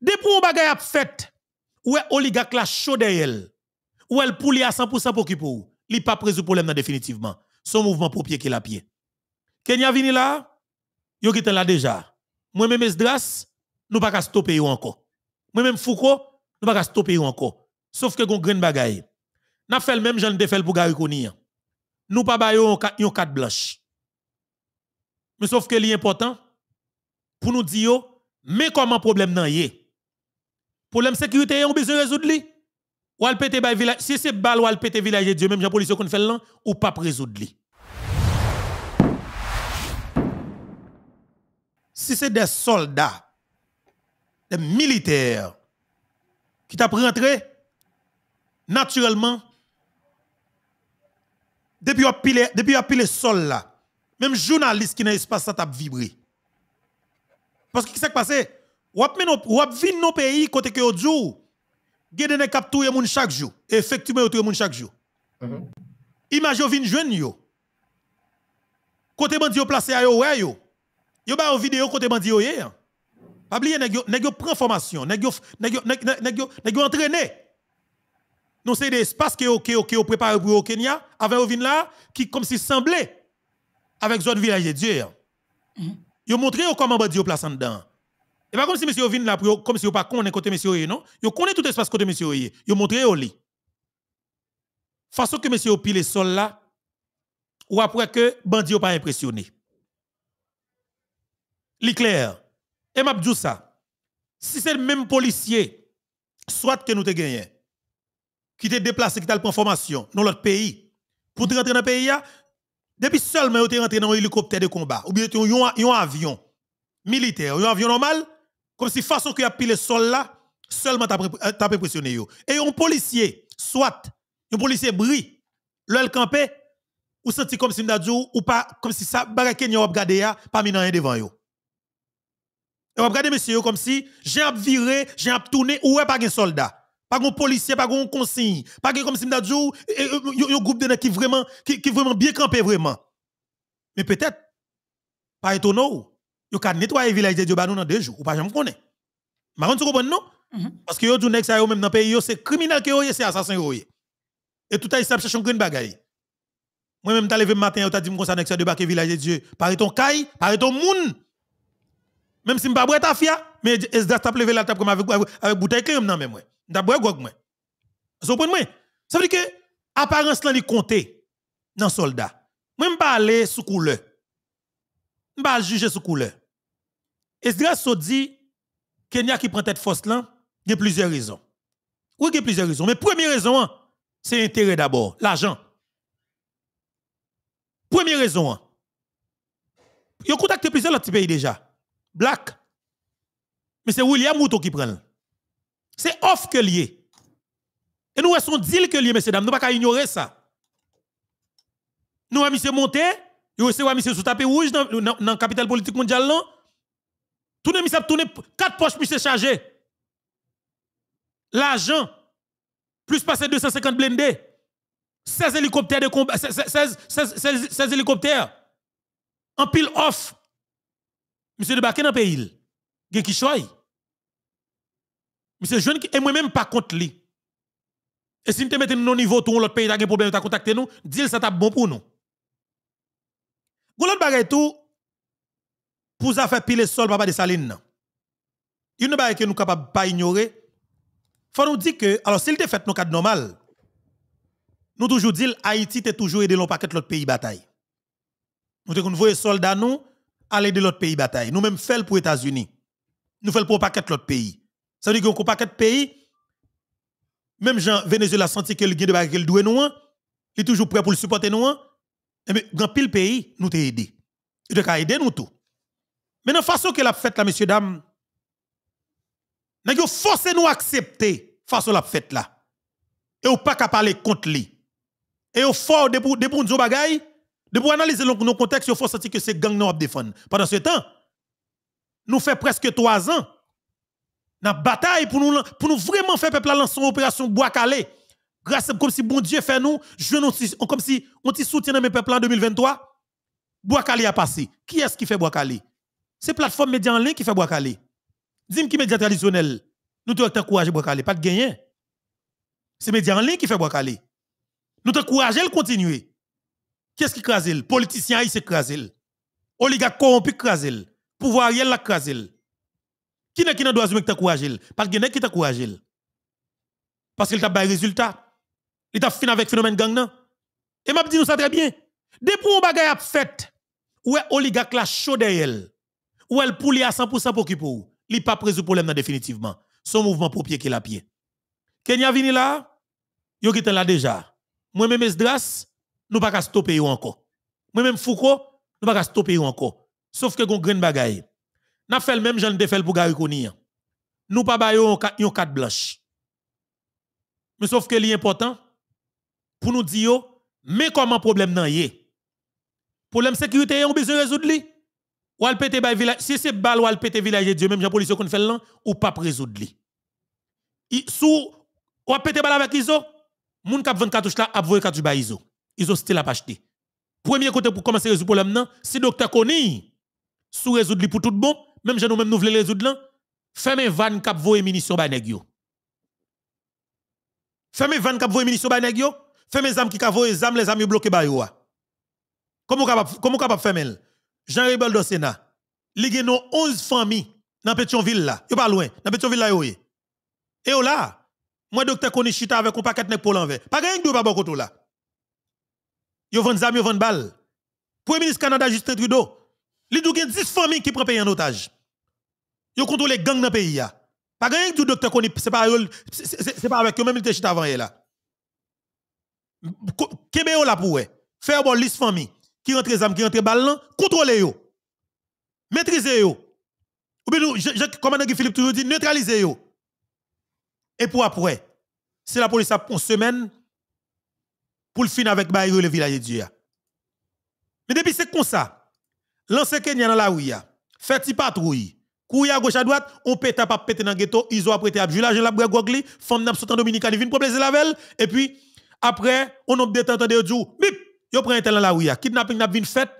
Depuis on bagay a fait, ouais oligarque la chaud elle, Ou elle pouli à 100% pour qui pour. Li pas le problème définitivement. Son mouvement pour pied qui la pied. Kenya vini là, yo qui là déjà. Moi même Esdras, nous pas stopper encore. Moi même Foucault, nous pas stopper encore. Sauf que gon grain bagay. N'a fait le même genre de fait pour Gary Nous pas ba yon, yon quatre blanches. Mais sauf que li important pour nous dire mais comment problème nan yé. Problème sécurité, on besoin résoudre Ou village, si c'est balle ou al pété village de Dieu, même les policiers qu'on fait là, ou pas résoudre Si c'est des soldats, des militaires qui pris naturellement, depuis a pile, depuis sol là, même journaliste qui n'a espace ça t'a vibré. Parce que qu'est-ce qui s'est passé? Ou ap men ou ap vin nou peyi kote ke yo djou, gede ne kap touye moun chak jou, efektume yo touye moun chak jou. Mm -hmm. Imaj yo vin jwen yo. Kote bandi yo plase a yo we yo. Yo ba yo video kote bandi yo ye. Pabliye neg yo, neg yo pren formasyon, neg yo, neg yo, neg, neg yo, neg yo entrene. Non se de espas ke yo, ke yo, ke yo prepare pou yo Kenya, avan yo vin la, ki kom si semble, avek zon village de Dieu. Mm -hmm. Yo montre yo koman bandi yo plase an dan. Et pas comme si monsieur vient là comme si vous pas M. côté monsieur non, vous connaît tout espace côté monsieur yo. Vous montrez au lit. Façon que monsieur pile sol là ou après que bandi pas impressionné. L'éclair. Et m'a dit ça. Si c'est le même policier soit que nous te gagné qui te déplacé qui t'a pris formation dans l'autre pays pour te rentrer dans le pays depuis seulement tu rentré dans un hélicoptère de combat ou bien tu un avion militaire, un avion normal, comme si façon qu'il a pile le sol là, seulement as impressionné yo. Et un policier, soit, un policier brille, le campé, ou senti comme si m'dadjou, ou pas, comme si ça, baraké n'y a pas ya, pas mis dans devant yo. Et on regarde monsieur comme si, j'ai un viré, j'ai un tourné, ou pas un soldat. Pas un policier, pas un consigne. Pas comme si m'dadjou, un groupe de qui vraiment, qui, qui vraiment bien campé vraiment. Mais peut-être, pas étonnant yo ka nettoyer village de Dieu ba nous dans deux jours ou pas jamais Mais marron tu comprends non mhm. parce que yo tout nek ça yo même dans pays yo c'est criminel que yo c'est assassin yo et tout a ça cherche un grande bagaille moi même t'a levé matin yo t'a dit me ça nek ça de ke village de Dieu par ton caille par ton moun même si m'pas boire ta fia mais est-ce t'a levé la table comme avec avec bouteille clé non même moi t'a boire gog moi vous comprenez moi ça veut dire que apparence là li compter dans soldat Même m'pa aller sous couleur pas juger sous couleur Ezra so dit, Kenya qui prend tête force là, il y a plusieurs raisons. Oui, il y a plusieurs raisons. Mais première raison, hein, c'est l'intérêt d'abord, l'argent. Première raison, a hein. a contacté plusieurs autres pays déjà. Black. Mais c'est William Mouton qui prend. C'est off que lié. Et nous, un deal que lié, messieurs, dames. Nous ne pouvons pas ignorer ça. Nous, M. Monté, nous avons M. sous tapé rouge dans la capitale politique mondiale. Non? Tourne, monsieur, tourne, quatre poches, monsieur, chargé. L'argent, plus passer 250 blindés, 16 hélicoptères de combat, 16, 16, 16, 16 hélicoptères, en pile off. Monsieur Baké dans le pays. Il qui choy. Monsieur jeune, et moi-même pas contre lui. Et si nous mettons nos niveaux, tout autre pays a un problème, tu as contacté nous, dis ça t'a bon pour nous. l'autre bagay tout, pour ça faire pile sol papa de saline Il a pas que nous capable pas ignorer. Faut nous dire que alors s'il était fait le cadre normal. Nous toujours que Haïti était toujours aidé l'on paquet l'autre pays bataille. Nous te voyons soldats nous aller de l'autre pays bataille. Nous même fait pour États-Unis. Nous fait pour paquet l'autre pays. Ça veut dire qu'on paquet pays même Jean Venezuela senti que le gain de bagage doué nous, il est toujours prêt pour le supporter nous. Et eh dans pile pays, nous aidé. Il doit aider nous tout. Mais dans la façon que l'a fait là, messieurs, dames, nous forcer nous accepter façon la fait là. Et ou pas qu'à parler contre lui. Et au fort de pour de pour nous bagaille, de pour analyser nos contextes, il faut sentir que c'est gang nous défendre. Pendant ce temps, nous fait presque trois ans dans la bataille pour nous, pour nous vraiment faire peuple lancer une opération bois Grâce comme si bon Dieu fait nous, je comme si on soutient mes peuples en 2023. Bois a passé. Qui est-ce qui fait bois c'est plateforme média en ligne qui fait boire calé. Dis-moi qui média traditionnel. Nous devons encourager boire pas de gagner. C'est média en ligne qui fait boire calé. Nous t'encourager le continuer. Qu'est-ce qui crase le Politicien se crase le. Oligarque corrompu crase le. Pouvoir yel la crase le. Qui n'a qui n'a droit de Pas de qui le. Parce qu'il t'a pas résultat. Il t'a fini avec phénomène gang Et m'a dit nous ça très bien. Depuis on bagaille a fait, ouais oligarque la chaud derrière ou elle poule à 100% pour qui pour Li pas résout problème définitivement. Son mouvement pour pied qui la pied. Kenya vini là, yo qui là déjà. Moi même Esdras, nous pas stopper encore. Moi même Foucault, nous pas stopper encore. Sauf que gon grain bagaille. N'a fait le même genre de fait pour Gary Nous pas ba yo yon carte blanche. Mais sauf que l'important pour nous dire mais comment problème nan yé. Problème sécurité on besoin résoudre li. Ou al pété bay village, si c'est bal ou al pété village de Dieu, même Jean police qu'on fait là, ou pas résoudre li. Sou, ou al pété bal avec Iso, moun kap 24 touches là, ap voye cartouche bay Iso. Iso still ap acheté. Premier côté pour commencer à résoudre problème problème, si docteur Koni, sous résoudre li pour tout bon, même Jean ou même nous voulons résoudre là, fermez van kap voye munition bay nèg yo. Fermez van kap voye munition bay nèg yo, fermez zam ki kap voye zam, les zam yo bloqué bay yo. Comment capable comment capable fermer Jean rébel de Sénat, li gen 11 familles dans Pétionville là, yo pas loin, dans Pétionville là yo Et là, moi docteur Koni, chita avec un paquet de pour l'envers. Pas gagne deux pas bon côté là. Yo vend zam, yo vend bal. Premier ministre Canada Justin Trudeau, li dou gen 10 familles qui prend pays en otage. Yo contrôle gang dans pays là. Pas gagne tout docteur Koni, c'est pas c'est pas avec eux même il était avant là. Kébé là pour faire bon liste famille qui rentre les armes, qui rentre balles, contrôlez yo. Maîtrisez yo. Ou bien, commandant Philippe toujours dit, neutralisez yo. Et pour après, c'est la police a une semaine pour le finir avec Bayou le village de Dieu. Mais depuis c'est comme ça, l'ancien Kenya dans la rue, fait une patrouille, couille à gauche à droite, on pète pas pété dans le ghetto, ils ont apprêté à Jula, je la gogli, femme n'a pas en dominique, ils viennent pour plaisir la velle, et puis après, on a un temps de jour, bip, yo prend tel dans la rue, kidnapping n'a vienne fait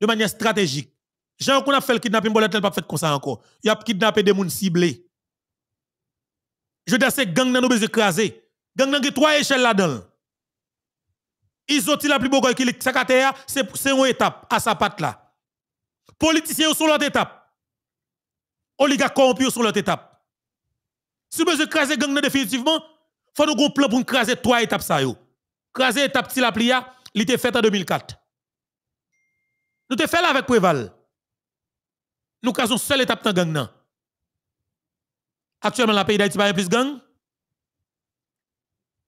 de manière stratégique. Jean qu'on a fait le kidnapping bolet pas fait comme ça encore. Yo a kidnappé des gens ciblés. Je dis c'est gang dans nous besoin écraser. Gang que trois échelles là-dedans. Ils ont la plus beau qui le c'est c'est une étape à sa patte là. Politiciens sont l'autre étape. Oligarques corrompus sont l'autre étape. Si besoin écraser gang définitivement, définitivement, faut nous un plan pour écraser trois étapes ça yo. Craser étape la plia, il était fait en 2004. Nous te fait avec Préval. Nous avons seule étape dans gang. Actuellement, la pays d'Haïti pas plus gang.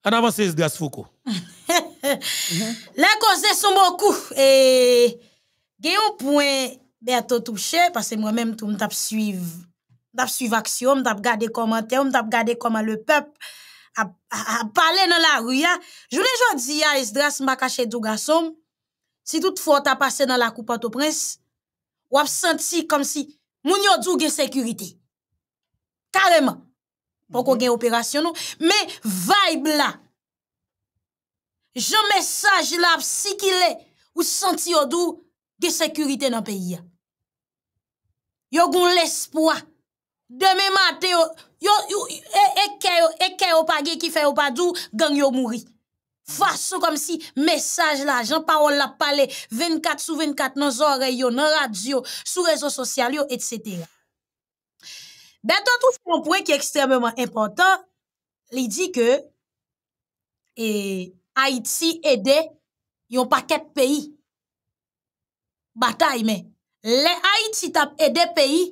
En avance, c'est grâce Foucault. Les conseils sont beaucoup. Et il y un point bientôt touché, parce que moi-même, tout me de suivre. Je suivre action, je regarder commentaire, commentaires, je regarder comment le peuple a pale nan la ruya, jounen jwa diya es dras makache douga som, si tout fote a pase nan la koupat o prens, wap senti kom si moun yo doug gen sekurite. Kareman, pokon mhm. gen operasyon nou, men vaib la. Joun mesaj la ap si ki le, wap senti yo doug gen sekurite nan peyi ya. Yo goun l'espoi, deme maten yo, yo eke yo, eke e e yo pa ge ki fe yo pa dou, gang yo mouri. Faso kom si, mesaj la, jan parol la pale, 24 sou 24 nan zore yo, nan radyo, sou rezo sosyal yo, et cetera. Ben, ton trouf konpwen ki ekstrememan impotant, li di ke, e, Haiti ede, yon pa ket peyi, batay men. Le Haiti tap ede peyi,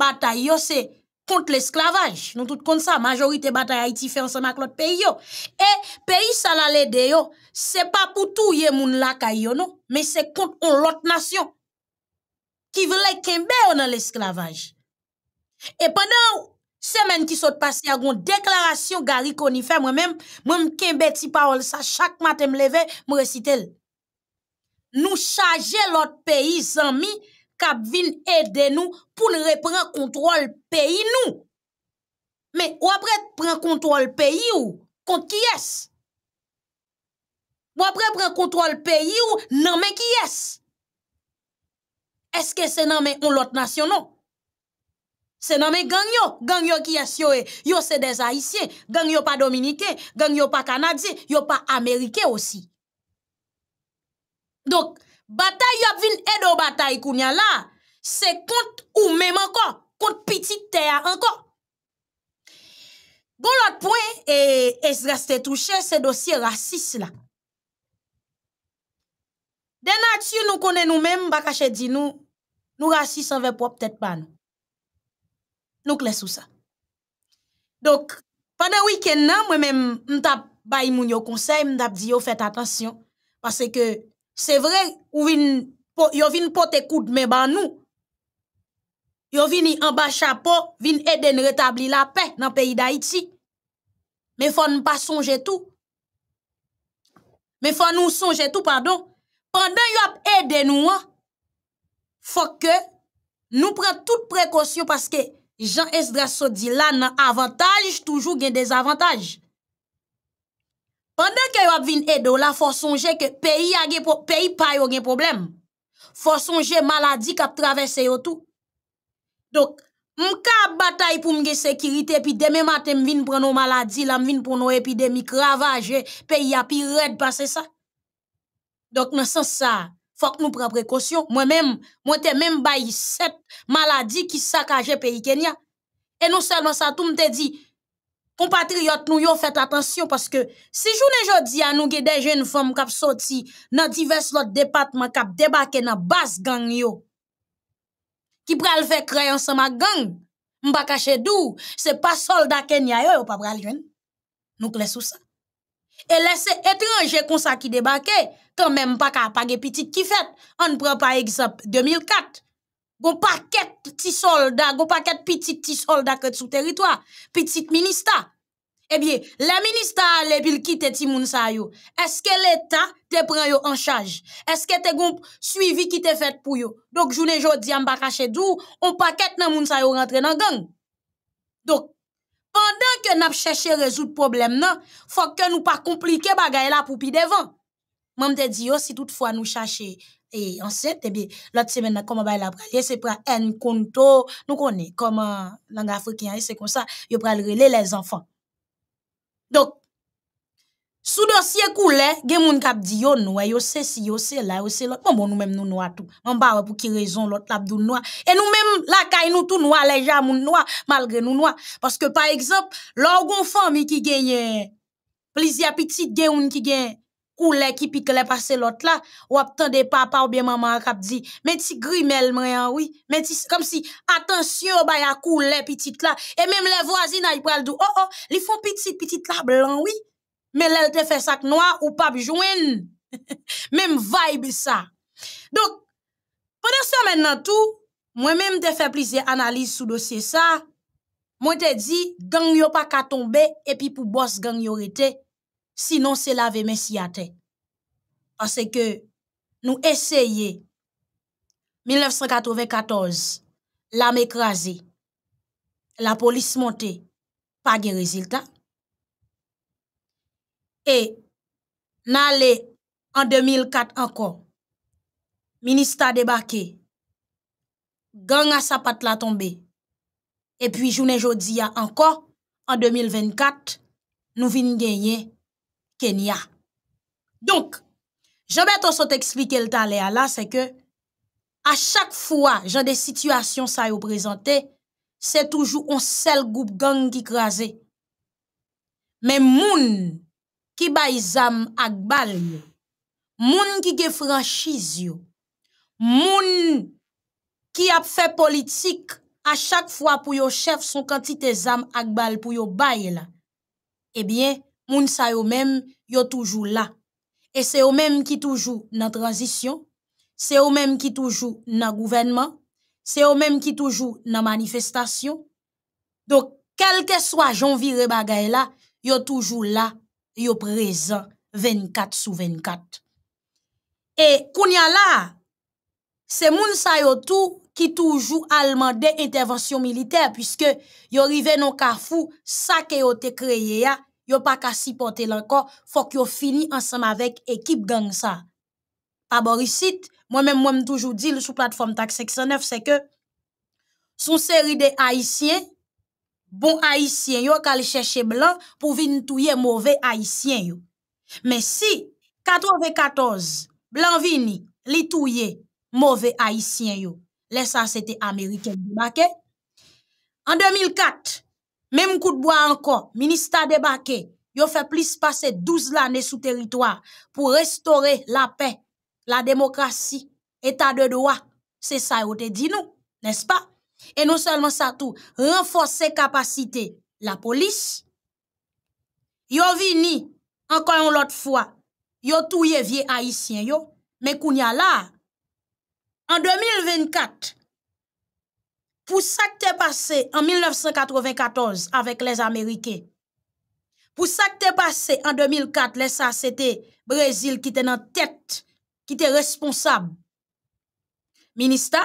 batay yo se, contre l'esclavage. Nous tout contre ça, majorité bataille Haïti fait ensemble avec l'autre pays yo. Et pays ça la l'aide yo, c'est pas pour tout yé moun la kayo non, mais c'est contre l'autre nation qui voulait kembe dans l'esclavage. Et pendant semaine qui sont passée, à a une déclaration Gary Koni fait moi-même, moi-même kembe ti parole ça chaque matin me lever, me réciter. Nous charger l'autre pays amis Kapvil ede nou pou nou repren kontrol peyi nou. Men wapre pren kontrol peyi ou, kont ki yes? Wapre pren kontrol peyi ou, nanmen ki yes? Eske se nanmen ou lot nasyonon? Se nanmen gang yo? Gang eh, yo ki yes yo e? Yo se deza isye, gang yo pa Dominike, gang yo pa Kanadze, yo pa Amerike osi. Dok, Batay yo ap vin edo batay kounya la, se kont ou menm ankon, kont piti teya ankon. Gon lot pwen, es e raste touche se dosye rasis la. Den ati yo nou kone nou menm, baka che di nou, nou rasis anvep wap tet ban. Nou kles ou sa. Dok, fada wiken nan, mwen menm mtap bay moun yo konsey, mtap di yo fet atansyon, pase ke, Se vre, yo vin pou te koute men ban nou. Yo vin yi amba chapo, vin eden retabli la pe nan peyi da iti. Men fwa nou pa sonje tou. Men fwa nou sonje tou, pardon. Pendan yo ap eden nou, fwa ke nou pren tout prekosyon paske jan es draso di la nan avantaj, toujou gen dezavantaj. Pendant que vous avez vint aider, il faut songer que pays a gen pays pa yo gen problème. Faut songer maladie qui a traversé tout. Donc, m'ka bataille pour m'gen sécurité puis demain matin pour prendre maladie, la vienne pour nos épidémie cravage, pays a pire red passer ça. Donc, dans sens ça, faut que nous prenions précaution. Moi-même, moi même bail sept maladies qui le pays Kenya. Et non seulement ça, tout m'te dit Kompatriyot nou yo fèt atansyon paske si jounen jodi an nou ge dejen fòm kap soti nan divers lot depatman kap debake nan bas gang yo. Ki pral fè krayan sa ma gang, mbakache dou, se pa solda ken ya yo yo pa pral yon. Nou kles ou sa. E lese etranje konsa ki debake, kan men mpaka apage pitit ki fèt, an pran pa egzop 2004. Gon paquet petits soldat, gon paquet petit petits soldat que sous territoire, petit ministre. Eh bien, le ministre, les kite ti moun sa yo. Est-ce que l'État te prend yo en charge? Est-ce que te gon suivi qui te fait pour yo? Donc journée jodi am bakache dou, on paquet nan moun sa yo rentre nan gang. Donc pendant que n'a à résoudre problème nan, faut que nous pas compliquer bagay la pour devant. Même te dit si toutefois nous chercher et ensuite, et eh bien, l'autre semaine, comment va la praler, c'est pour un conto, nous connaissons comment langue africaine, c'est comme ça, yo pral relais les enfants. Donc, sous dossier coulé, gen moun kap di yo noua, yo c'est si, yo c'est là, yo c'est l'autre. Bon, bon, nous même nous noua tout. On parle pour qui raison l'autre labdou dou noua. Et nous même, la caille nous tout noua, les gens nous, noua, malgré nous noua. Parce que, par exemple, l'orgon famille qui gagne plusieurs petites gen qui gagne ou les qui pique passer l'autre là ou des papa ou bien maman qui dit mais ti grimel mwen hein, oui mais comme si attention ba ya coulé petite là et même les voisins ils parlent dit, oh oh ils font petit petit là blanc oui mais elles te fait sac noir ou pas joine même vibe ça donc pendant ça maintenant tout moi même te fait plusieurs analyses le dossier ça moi te dit gang a pas qu'à tomber et puis pour boss gang yo été ?» sinon c'est lave Parce siate. Parce que nous essayons, 1994, la me la police montée pas de résultats et nous en en 2004 encore ministre débarqué gang a patte la tombe, Et puis, journée jour encore encore, en 2024, nous de gagner Kenya. Donc, je vais te expliquer le talé là, c'est que à chaque fois, j'ai des situations ça se présenté, c'est toujours un seul groupe gang qui crasé. Mais moun qui bay zam ak bal moun qui ge franchise yo, moun qui a fait politique à chaque fois pour yo chef son quantité zam ak bal pour yo bail là. Eh bien, moun sa yo même yo toujours là et c'est eux même qui toujours dans transition c'est eux même qui toujours dans gouvernement c'est eux même qui toujours dans manifestation donc quel que soit Jean viré bagay là yo toujours là yo présent 24 sur 24 et kounya là c'est moun sa yo tout qui toujours allemande intervention militaire puisque yo rivé non kafou ça que yo te créé yo si ka l'encore faut que yo fini ensemble avec équipe gang sa. moi-même même me m'm toujours toujours le sur plateforme TAX 609, c'est que son série des Haïtiens, bon Haïtiens, yo ka chercher blanc pour venir touye mauvais Haïtien, yo. Mais si, 94, blanc vini, li touye mauvais Haïtien, yo, Laisse ça c'était américain américain, 2004, même coup de bois encore, ministère débarqué, yo fait plus passer 12 l'année sous territoire pour restaurer la paix, la démocratie, état de droit. C'est ça vous te dit nous, n'est-ce pas? Et non seulement ça tout, renforcer capacité la police. Yo vini encore une autre fois, yo touye vieux haïtien yo, mais a là en 2024 pou sakte pase an 1994 avèk lèz Amerike. Pou sakte pase an 2004 lèz sa, se te Brezil ki te nan tèt, ki te responsab. Ministè,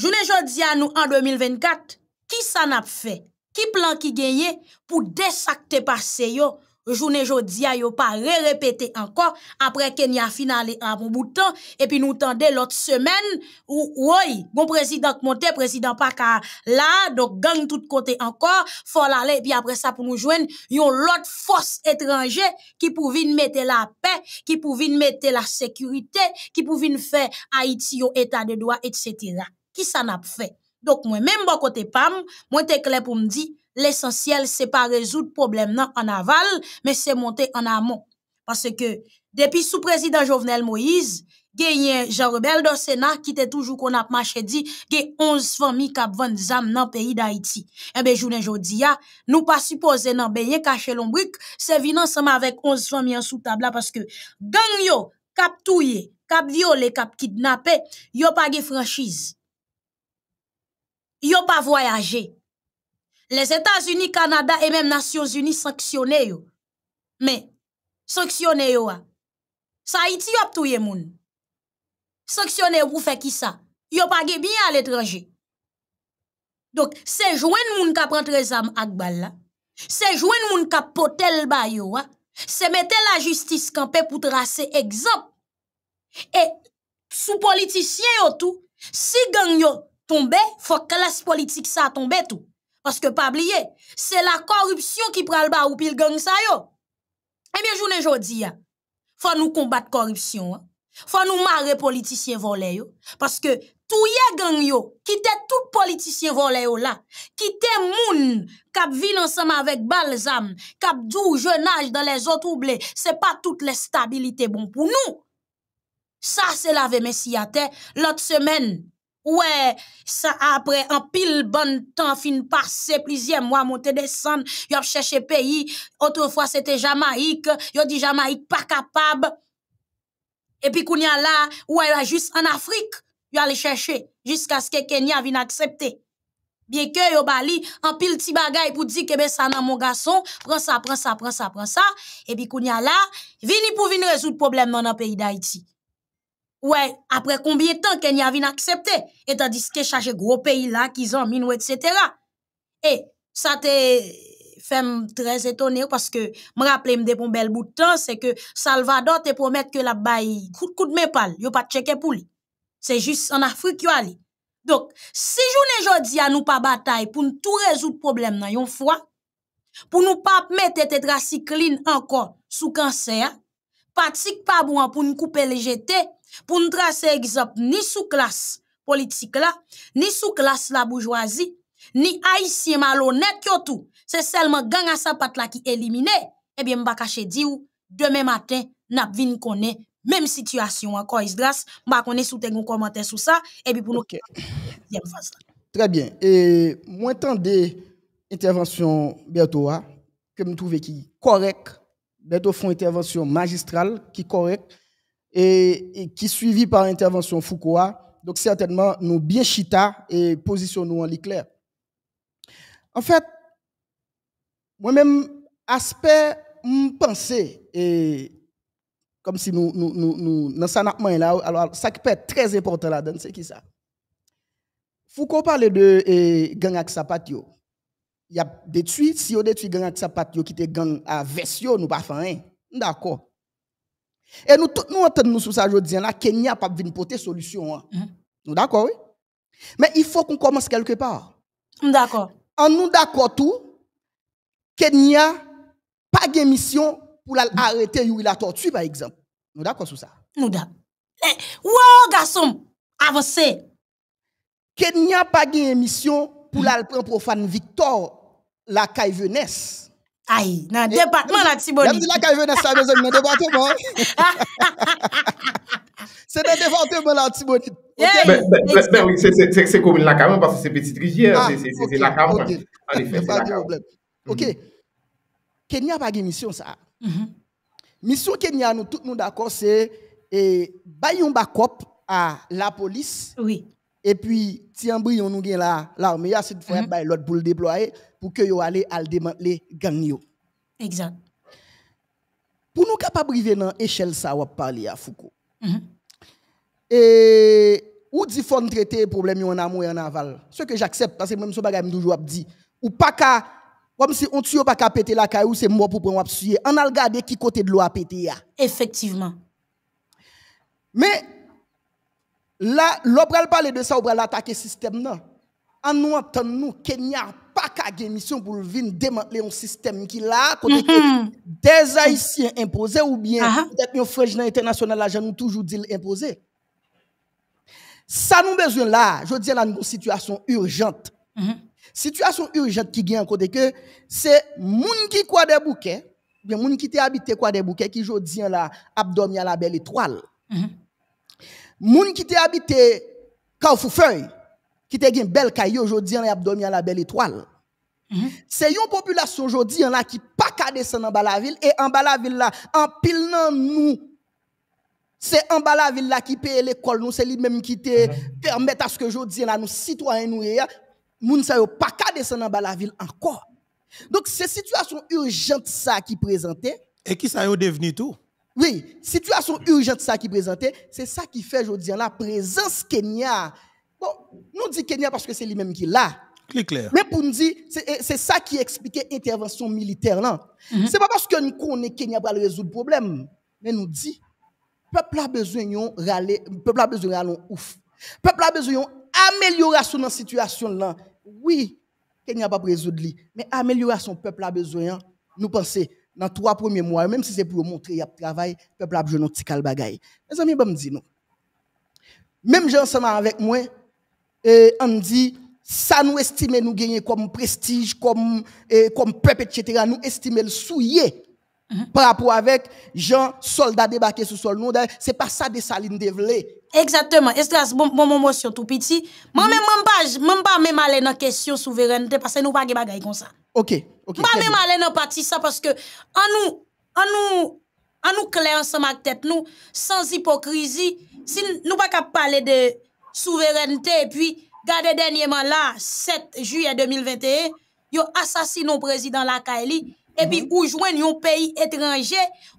jounè jòdzi an nou an 2024, ki sa nap fè? Ki plan ki genye pou desakte pase yo journée jodi a yo pas répéter encore après Kenya finalé à bon bout de temps et puis nous tendait l'autre semaine ou oui bon président monté président pas là donc gang tout côté encore faut aller puis après ça pour nous joindre yon l'autre force étrangère qui pouvait venir mettre la paix qui pouvait venir mettre la sécurité qui pouvait faire Haïti au état de droit etc. qui ça n'a fait donc moi même bon côté pam moi te clair pour me dire l'esensyel se pa rezout problem nan an aval, men se monte an amon. Pase ke, depi sou prezident Jovenel Moïse, gen yon jan rebel do Senat, ki te toujou kon ap mache di, gen 11 fami kap van zan nan peyi da Iti. En be, jounen jodi ya, nou pa suppose nan beye kache lombrik, se vi nan sama avek 11 fami an sou tabla, pase ke, gen yon kap touye, kap viole, kap kidnape, yon pa ge franshize. Yon pa voyaje. Les Etats-Unis, Kanada et mèm Nations-Unis saksyonè yo. Mè, saksyonè yo a. Sa iti yo ap touye moun. Saksyonè yo pou fè ki sa. Yo page biye al etranje. Dok, se jwen moun ka prantre zam ak balla. Se jwen moun ka potel ba yo a. Se mette la justis kanpe pou trase egzop. E, sou politisyen yo tou. Si gen yo tombe, fò klas politik sa tombe tou. Parce que pas oublier, c'est la corruption qui prend le bas ou pile gang ça yo. Eh bien, journée dis, Faut nous combattre corruption. Il hein. Faut nous marrer politiciens volés Parce que tout est gang yo, t'es tout politicien volé yo là, t'es moun kap vin ensemble avec balsam, kap dou jeune âge dans les eaux troublées, c'est pas toute la stabilité bon pour nous. Ça c'est la vie à l'autre semaine. Ouais, ça après un pile bon temps fin passé plusieurs mois monter descendre, yop a cherché pays. Autrefois c'était Jamaïque, yop dit Jamaïque pas capable. Et puis qu'on y a là, ouais, juste en Afrique, y allé chercher jusqu'à ce que Kenya vienne accepter. Bien que yo bali en pile petit bagay pour dire que ben ça nan mon garçon, prends ça, prends ça, prends ça, prends ça. Et puis qu'on y là, vini pour venir résoudre problème dans le pays d'Haïti. Ouè, apre konbye tan ke ni avin aksepte, etan diske chaje gro peyi la ki zan, min ou et cetera. E, sa te fem trez etonir, paske m raple m depon bel boutan, se ke Salvador te promet ke la bayi kout kout me pal, yo pat cheke pou li. Se jis an Afri ki wali. Donk, si jounen jodi an nou pa batay pou nou tou rezout problem nan yon fwa, pou nou pa ap mette tetracicline ankon sou kanser, patik pa bouan pou nou koupe le jetè, Pour nous tracer exemple, ni sous classe politique là, ni sous classe la bourgeoisie, ni haïtien malhonnête tout. C'est seulement gang à patte là qui éliminé. Eh bien, vais caché dit demain matin, n'a vin la même situation encore Isdras, m'a connaît sous tes commentaire sur ça et eh puis pour nous Très bien. Et moi des intervention Bertoa hein, que me trouve qui correct Berto font intervention magistrale qui correcte et, qui suivi par l'intervention Foucault. Donc certainement, nous bien chita et positionnons en l'éclair. En fait, moi-même, aspect, pensée et comme si nous, nous, nous, nous dans ça, là, alors, ça qui peut être très important là-dedans, c'est qui ça? Foucault parlait de gang avec sapatio. Il y a détruit, si on détruit gang avec sapatio, qui était gang à versio, nous pas D'accord. Et nous, tout, nous entendons sur ça aujourd'hui, hein, là, Kenya pas venir porter solution. Hein. Mm-hmm. Nous d'accord, oui? Mais il faut qu'on commence quelque part. Mm, d'accord. En nous d'accord tout, Kenya pas de mission pour arrêter Yuri la tortue, par exemple. Nous d'accord sur ça? Nous d'accord. Eh, garçon, avancez. Kenya pas de mission pour mm prendre profane Victor, la caille Aïe, dans le département la Tibonite. C'est là dans le département. C'est le département la Tibonite. Mais oui, c'est comme la caméra parce que c'est petite rivière, c'est la caméra, C'est pas du problème. Mm-hmm. Ok, Kenya n'a pas de mission ça. Mm-hmm. Mission Kenya, nous le nous d'accord, c'est eh, un backup à la police. Oui. Et puis, si un brillant nous gagne là, l'armée, a cette fois, mm l'autre pour le déployer, pour que yo aller à démanteler gang Exact. Pour nous capable de dans l'échelle, ça, on parler à Foucault. Mhm. Et, ou dit faut traiter problème en amont et en aval. Ce que j'accepte, parce que même ce bagage, toujours a dit, ou pas qu'à, comme si on tue pas qu'à péter la caillou, c'est moi pour prendre un On a regardé qui côté de l'eau a pété. Effectivement. Mais, Là, l'obral parler de ça, attaque attaquer système non. En nous entendant nous Kenya pas qu'à mission pour venir démanteler un système qui là côté des haïtiens imposés ou bien peut-être nos frères international là, nous toujours dit imposé. Ça nous besoin là, je dis là une situation urgente. Mm-hmm. Situation urgente qui gagne côté que c'est moun qui quoi des bouquets, bien moun qui était habité quoi des bouquets qui jodi là abdomen à la belle étoile. Mm-hmm gens qui te habité Kaoufoufeuille, qui te gen bel caillou aujourd'hui, ont abdomen à la belle étoile. C'est mhm. une population aujourd'hui là qui pas qu'à descendre en bas la ville et en bas la ville en pile nous c'est en bas la ville qui paye l'école nous c'est lui même qui te mhm. permet à ce que aujourd'hui là nous citoyens nous gens moun sa yo pas qu'à descendre en bas la ville encore. Donc c'est situation urgente ça qui présentait et qui ça devenu tout oui, situation urgente ça qui présentait, c'est ça qui fait aujourd'hui la présence Kenya. Bon, nous dit Kenya parce que c'est lui-même qui l'a. Clair. Mais pour nous dire, c'est eh, ça qui expliquait l'intervention militaire Ce mhm. C'est pas parce que nous connaissons Kenya pour résoudre le problème, mais nous dit peuple a besoin de râler, peuple a besoin râler ouf. Peuple a besoin d'amélioration amélioration dans situation là. Oui, Kenya pas résoudre mais amélioration peuple a besoin hein. nous penser dans trois premiers mois, même si c'est pour montrer qu'il y a travail, le peuple a besoin de petit bagaille. Mes amis, ben me dit non. Même gens ensemble avec moi, et euh, on dit, ça nous estime nous gagner comme prestige, comme, euh, comme peuple, etc. Nous estimons le souillé Mhm. Par rapport avec Jean, soldat débarqué sous sol, Ce c'est pas ça des salines dévelées. Exactement. que c'est bon, bon moment sur tout petit. Moi, mhm. même, pas, même pas, même aller dans la question souveraineté parce que nous pas de bagages comme ça. Ok. ok. pas même aller dans partie ça parce que, en nous, en nous, en nous clair ensemble avec tête nous, sans hypocrisie, si nous pas parler de souveraineté et puis, regardez dernièrement là, 7 juillet 2021, yo assassiné le président Lakaeli et puis mhm. ou jouen un pays étranger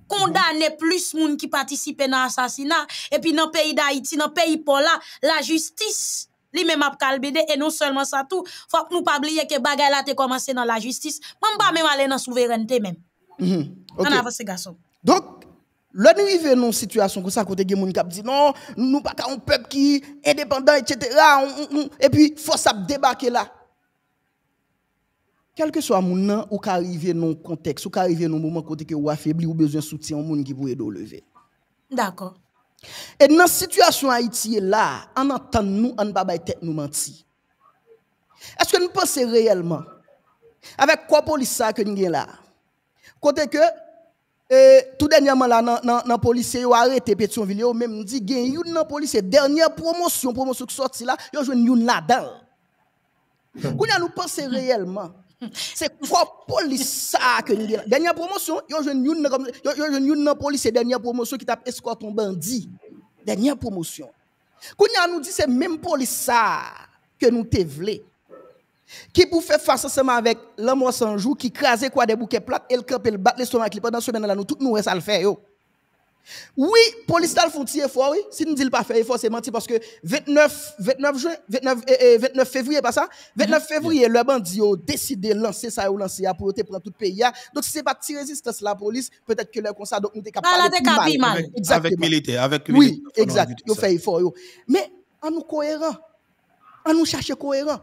condamner mhm. plus moun qui participent à l'assassinat. et puis dans pays d'Haïti dans pays pola la justice li même ap kalbede et non seulement ça tout faut que nous pas oublier que bagay la te commencé dans la justice même pas même aller dans souveraineté même mhm. donc là nous vivons une situation comme ça, côté des gens qui dit non, nous ne pas un peuple qui est indépendant, etc. Et puis, il faut débarquer là quel que soit mon nom, ou arriver dans contexte, ou arriver dans moment côté que ou affaibli ou besoin soutien au monde qui pour lever. D'accord. Et dans la situation Haïti là, en entendant nous, on ne pas tête nous mentir. Est-ce que nous pensons réellement avec quoi police ça que nous avons là Côté que eh, tout dernièrement là dans dans policier ont arrêté Pétionville ont même dit gen youn nan police, dernière promotion promotion qui sorti là yo joine youn là-dedans. Quand nous pensons réellement c'est quoi police ça que nous Dernière promotion, yo jeune jeune police dernière promotion qui tape escorte un bandit. Dernière promotion. a nous dit c'est même police ça que nous t'évler. Qui pour faire face ensemble avec l'homme sans jour qui crase quoi des bouquets plates et le camp et le battre les dans pendant semaine là nous tout nous ça le faire. Oui, police la frontière fort, oui. Si nous ne disons pas faire effort, c'est menti parce que 29, 29 juin, 29, eh, 29 eh, février, pas ça? 29 mm-hmm. février, le bandit a décidé de lancer ça ou lancer à pour prendre tout le pays. Hein. Donc, si ce n'est pas de résistance la police, peut-être que le ça, donc nous sommes capables de mal. Avec, avec militaire, avec Oui, exact. Ils fait effort. Mais, en nous cohérent. En nous chercher cohérent.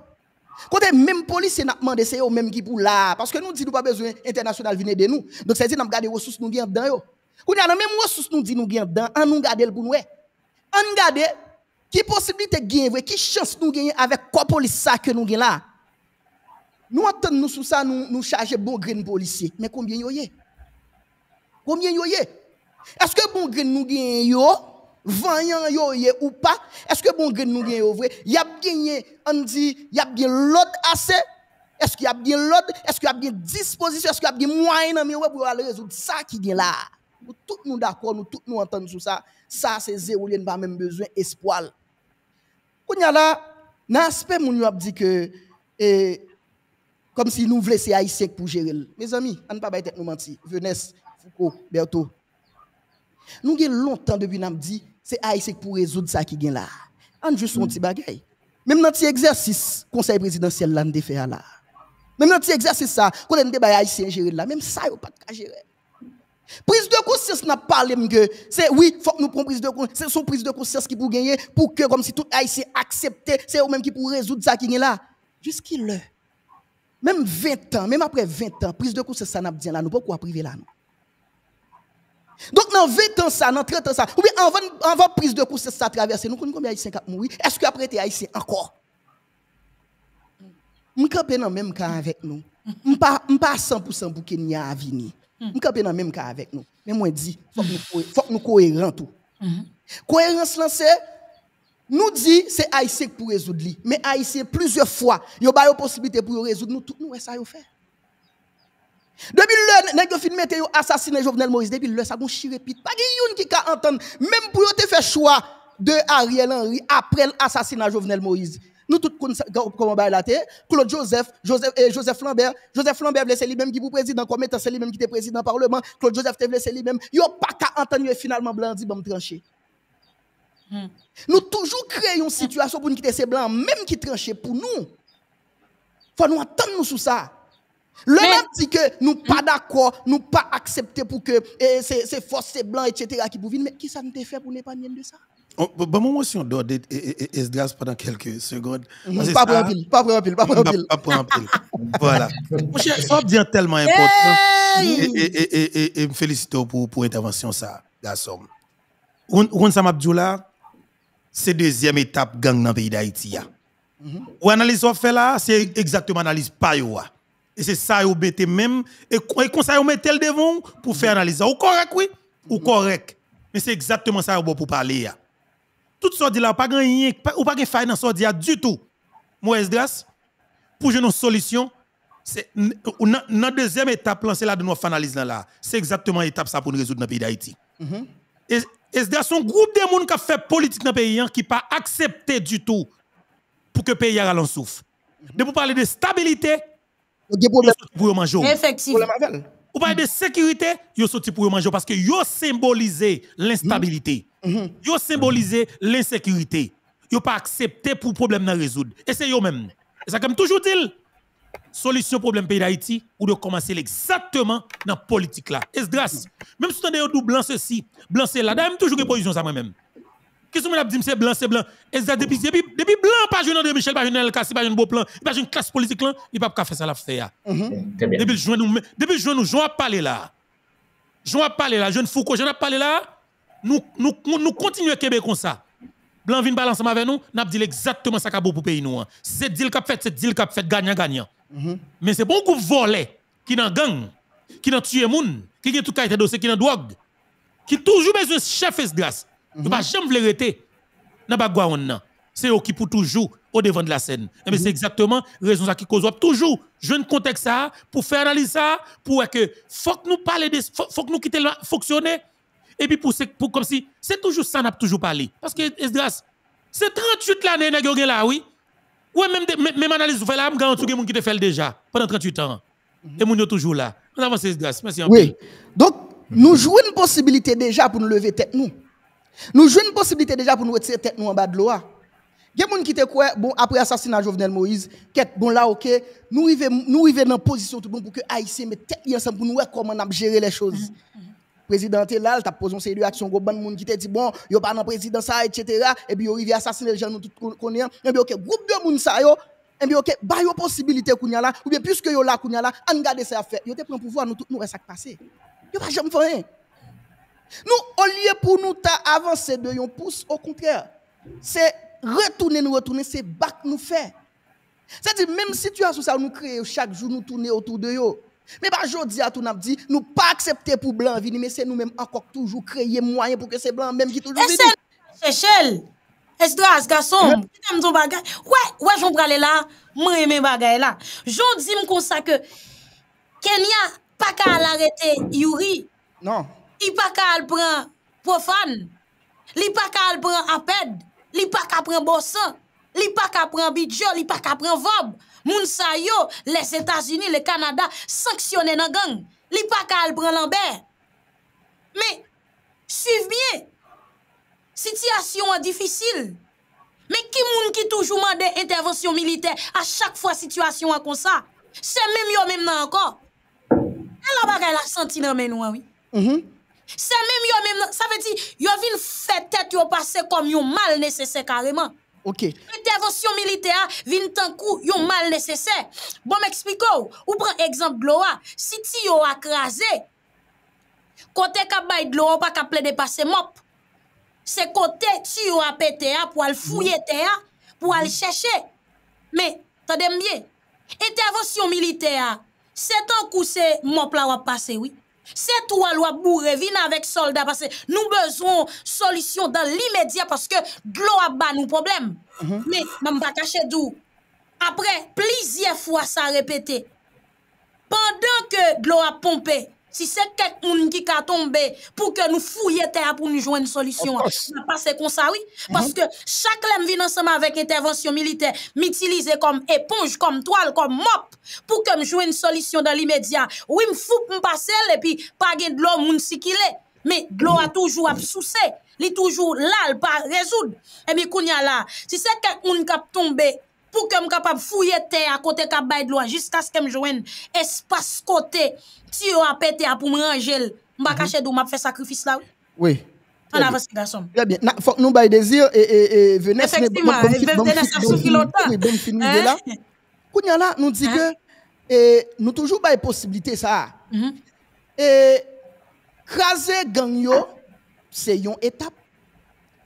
Quand même police n'a demandé c'est eux même qui pour là parce que nous dit nous pas besoin international venir de nous. Donc c'est dit n'a garder ressources nous gagnent dedans Kou di anan, men mwen sous nou di nou gen dan, an nou gade l pou nou e. An nou gade, ki posibilite gen vwe, ki chans nou gen yon avek ko polis sa ke nou gen la. Nou aten nou sou sa nou chaje bon gren polici, men konbyen yoye? Konbyen yoye? Eske bon gren nou gen yon, vanyan yoye ou pa? Eske bon gren nou gen yon vwe? Ya gen yon, an di, ya gen lot ase? Eske ya gen lot, eske ya gen disposisyon, eske ya gen mwen yon, mwen wè pou yo al rezon sa ki gen la. nou tout nou d'akon, nou tout nou anton sou sa, sa se zè ou lè n'ba mèm bezwen espoal. Kou nya la, nan aspe moun nou ap di ke, e, kom si nou vle se aisek pou jere lè. Me zami, an pa baytèk nou manti, vènes, foukou, bèto. Nou gen lontan debi nan ap di, se aisek pou rezoud sa ki gen la. An jousou moun ti bagay. Mèm nan ti egzersis, konsey presidansyèl lan de fè a la. Mèm nan ti egzersis sa, konen de bay aisek jere lè, mèm sa yo pat ka jere lè. Prise de conscience n'a pas que c'est oui, faut que nous prenions prise de conscience, c'est son prise de conscience qui pour gagner pour que comme si tout haïtien accepté, c'est eux même qui pour résoudre ça qui est là. Jusqu'il est. Même 20 ans, même après 20 ans, prise de conscience ça n'a pas là, nous pas priver là nous. Donc dans 20 ans ça, dans 30 ans ça, ou bien avant avant prise de conscience ça traverser, nous connaissons combien haïtiens qui mourir. Est-ce que après tu haïtien encore M'camper dans même cas avec nous. M'pas pas 100% pour Kenya à venir. Hmm. Nous sommes dans le même cas avec nous. Mais moi, dit, il faut que nous soyons cohérents La hmm. Cohérence, c'est nous dit c'est Haïtien pour résoudre mais Haïtien plusieurs fois il y a une possibilité pour résoudre nous tout nous et ça fait depuis le nous avons a mettre Jovenel Moïse depuis le ça nous pas gen qui a entendre même pour nous faire fait choix de Ariel Henry après l'assassinat de Jovenel Moïse nous tous comme comment va la Claude Joseph, Joseph, eh, Joseph Lambert, Joseph Lambert c'est lui-même qui vous président, comme c'est lui-même qui était président Parlement. Claude Joseph c'est lui-même. Il a pas qu'à entendre finalement Blandi bon tranché. Hmm. Nous toujours créons une situation pour nous quitter ces blancs, même qui tranchent pour nous. Faut nous attendre sur ça. Le même dit que nous pas d'accord, nous pas accepter pour que eh, ces c'est force blanc, etc. qui venir mais qui ça nous fait pour épargner de ça? Oh, bon, moi, si on dort Esdras pendant quelques secondes. Mhm. Pas pour pile, pas pour pile, pas pour pile. Pas pour pile. Voilà. Mon cher, ça bien tellement important. Et me félicite pour pour intervention ça, garçon. On ça m'a dit là, c'est deuxième étape gang dans le pays d'Haïti. Mhm. Ou analyse fait là, c'est exactement analyse pas yo. Et c'est ça qu'on met même et qu'on on mettez devant pour faire mhm. analyse. Ou correct oui, ou correct. Mais c'est exactement ça qu'on pour parler là. Tout dit là, pas gagné, ou pas fait faille dans du tout. Moi, Esdras, pour une solution. C'est la deuxième étape, c'est là de nous analyse C'est exactement l'étape ça pour nous résoudre dans le pays d'Haïti. Mm -hmm. c'est un groupe de monde qui fait politique dans le pays hein, qui pas accepté du tout pour que le pays aille en souffle. Mhm. De vous parler de stabilité, pour manger. Effectivement. Vous parlez de sécurité, vous sorti pour manger parce que vous symbolisez l'instabilité. Mhm. Ils ont symbolisé l'insécurité. Ils n'ont pas accepté pour problème de résoudre. Et c'est eux-mêmes. Et ça, comme toujours dit, solution problème pays d'Haïti, ou de commencer exactement dans la politique là. grâce même si as a blanc ceci, blanc c'est là, d'ailleurs, toujours une position ça moi-même. Qu'est-ce que je dis, c'est blanc, c'est blanc. Et depuis, depuis, depuis blanc, pas jeune de Michel, pas jeune El pas jeune Beau Plan, pas une classe politique là, il a pas faire ça la faire. Mm-hmm. Depuis le juin, nous, depuis le juin, nous, Jean a parler là. Je a parler là, jeune Foucault, je a parler là nous, nous, nous continuons à Québec comme ça. Blanc vient balancer avec nous, n'a dit exactement ça pour le pays. Hein. C'est deal qu'a fait, c'est deal qu'a fait, gagnant-gagnant. Mhm. Mais c'est un groupe volé, qui dans gang, qui dans tué moun, qui a tout cas dossier, qui dans drogue, qui toujours besoin de chef de grâce. Nous ne jamais le rester. n'a pas on C'est eux qui pour toujours au devant de la scène. Mais mhm. c'est exactement raison qui cause toujours jeune contexte ça pour faire réaliser ça pour que faut que nous parler de faut que nous quitter fonctionner et puis pour, comme si, c'est toujours ça n'a toujours parlé. Parce que Esdras, c'est 38 l'année nèg là, oui. Ouais, même, même analyse vous là, a tout le monde qui te fait déjà pendant 38 ans. Mhm. Et nous est toujours là. On avance, Esdras, merci Oui. Donc nous jouons une possibilité déjà pour nous lever tête nous. Nous jouons une possibilité déjà pour nous retirer tête nous en bas de l'eau. Ah. Il y a des qui te quoi bon, après l'assassinat de Jovenel Moïse, bon là, ok, nous arrivons nous dans la position tout bon pour que Haïtiens mettent tête ensemble pour nous voir comment gérer les choses. Mhm président est là, il a posé une série d'actions, gros de monde qui t'a dit bon, yo pas dans président ça etc. et puis yo arrivé assassiner les gens nous tout connaissons. Et bien OK, groupe de monde ça yo et bien OK, pas bah, de possibilité kounya là ou bien puisque yo là kounya là, An garder ça Ils Yo te prend pouvoir nous tout nous à passer. Yo pas jamais rien. Nous au lieu pour nous ta avancer de yon pouce au contraire. C'est retourner nous retourner, c'est back nous faire. C'est-à-dire même situation ça nous crée chaque jour nous tourner autour de yo. Mè pa jodi a tou napdi nou pa aksepte pou blan vinne Mè se nou mèm akok toujou kreye mwayen pou ke se blan mèm ki toujou vinne E se nou mèm se chel E se dras gason Mè mèm zon bagay Wè, wè jom pralè la Mè mèm bagay la Jodi m kon sa ke Kenya pa kal arete yuri Non Li pa kal pran profan Li pa kal pran aped Li pa kal pran bosa Li pa kal pran bidjo Li pa kal pran vob Moun sa yo, les Etats-Unis, le Kanada, sanksyone nan gang. Li pa ka al pran lan ber. Me, suiviye, sityasyon an difisil. Me, ki moun ki toujou mande intervensyon milite, a chak fwa sityasyon an konsa. Se men yo men nan anko. E la bagay la senti nan men ou anwi. Se men yo men nan, sa ve ti, yo vin fè tèt yo pase kom yo mal nesesè kareman. Ete avosyon milite a vin tan kou yon mal nesesè. Bon m ekspiko ou, ou pren ekzamp glowa, si ti yo akraze, kote kap bay glowa pa ka ple de pase mop. Se kote ti yo apete a pou al fouye mm. te a, pou al chache. Me, ta demye, ete avosyon milite a, se tan kou se mop la wap pase wik. Se tou al wap mou revine avèk soldat Nou bezon solisyon dan l'imèdia Paske glo ap ban nou problem Me, mam mhm. pa kache dou Apre, plizye fwa sa repete Pendan ke glo ap pompe si se kek moun ki ka tombe pou ke nou fou ye te apou nou jwenn solisyon, mwen pase kon sa, oui, mhm. paske chak lèm vinansama avèk intervensyon milite, m'itilize kom eponj, kom toal, kom mop, pou ke m'jwenn solisyon dan l'imedyan, oui m'fou pou m'pasele, pi pagè d'lò moun si ki lè, mi d'lò a toujou a psouse, li toujou lal, pa rezoun, e mi koun ya la, si se kek moun ki ka tombe, pour que je capable fouiller terre à côté cap bay de loi jusqu'à ce que me joigne espace côté si on a pété pour me ranger m'a mhm. caché d'où m'a fait sacrifice là oui en avance garçon très bien faut nous bay désir et et et venez effectivement venez ça bon de là hein? kounya là nous dit hein? que et eh, nous toujours bay possibilité ça mhm. et eh, craser gang yo c'est une étape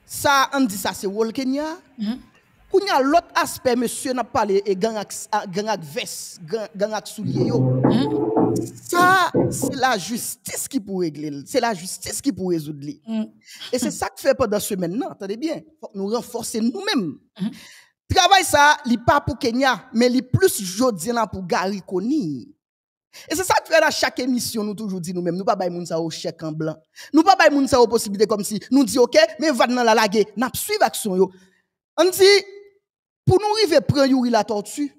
ça on dit ça c'est Wall Kenya mhm l'autre aspect, monsieur n'a parlé et gang avec ah, veste, gang avec Ça, c'est la justice qui peut régler. C'est la justice qui peut résoudre. Mm. Et c'est ça que fait pendant ce moment-là, Attendez bien, nous renforcer nous-mêmes. Mm-hmm. Travail ça, il pas pour Kenya, mais il plus aujourd'hui là pour Gary Et c'est ça que fait à chaque émission, nous toujours dit nous-mêmes, nous pas faire ça au chèque en blanc. Nous pas faire ça aux possibilités comme si nous disons OK, mais va dans la laguer, n'a action On dit pour nous arriver prendre Yuri la tortue,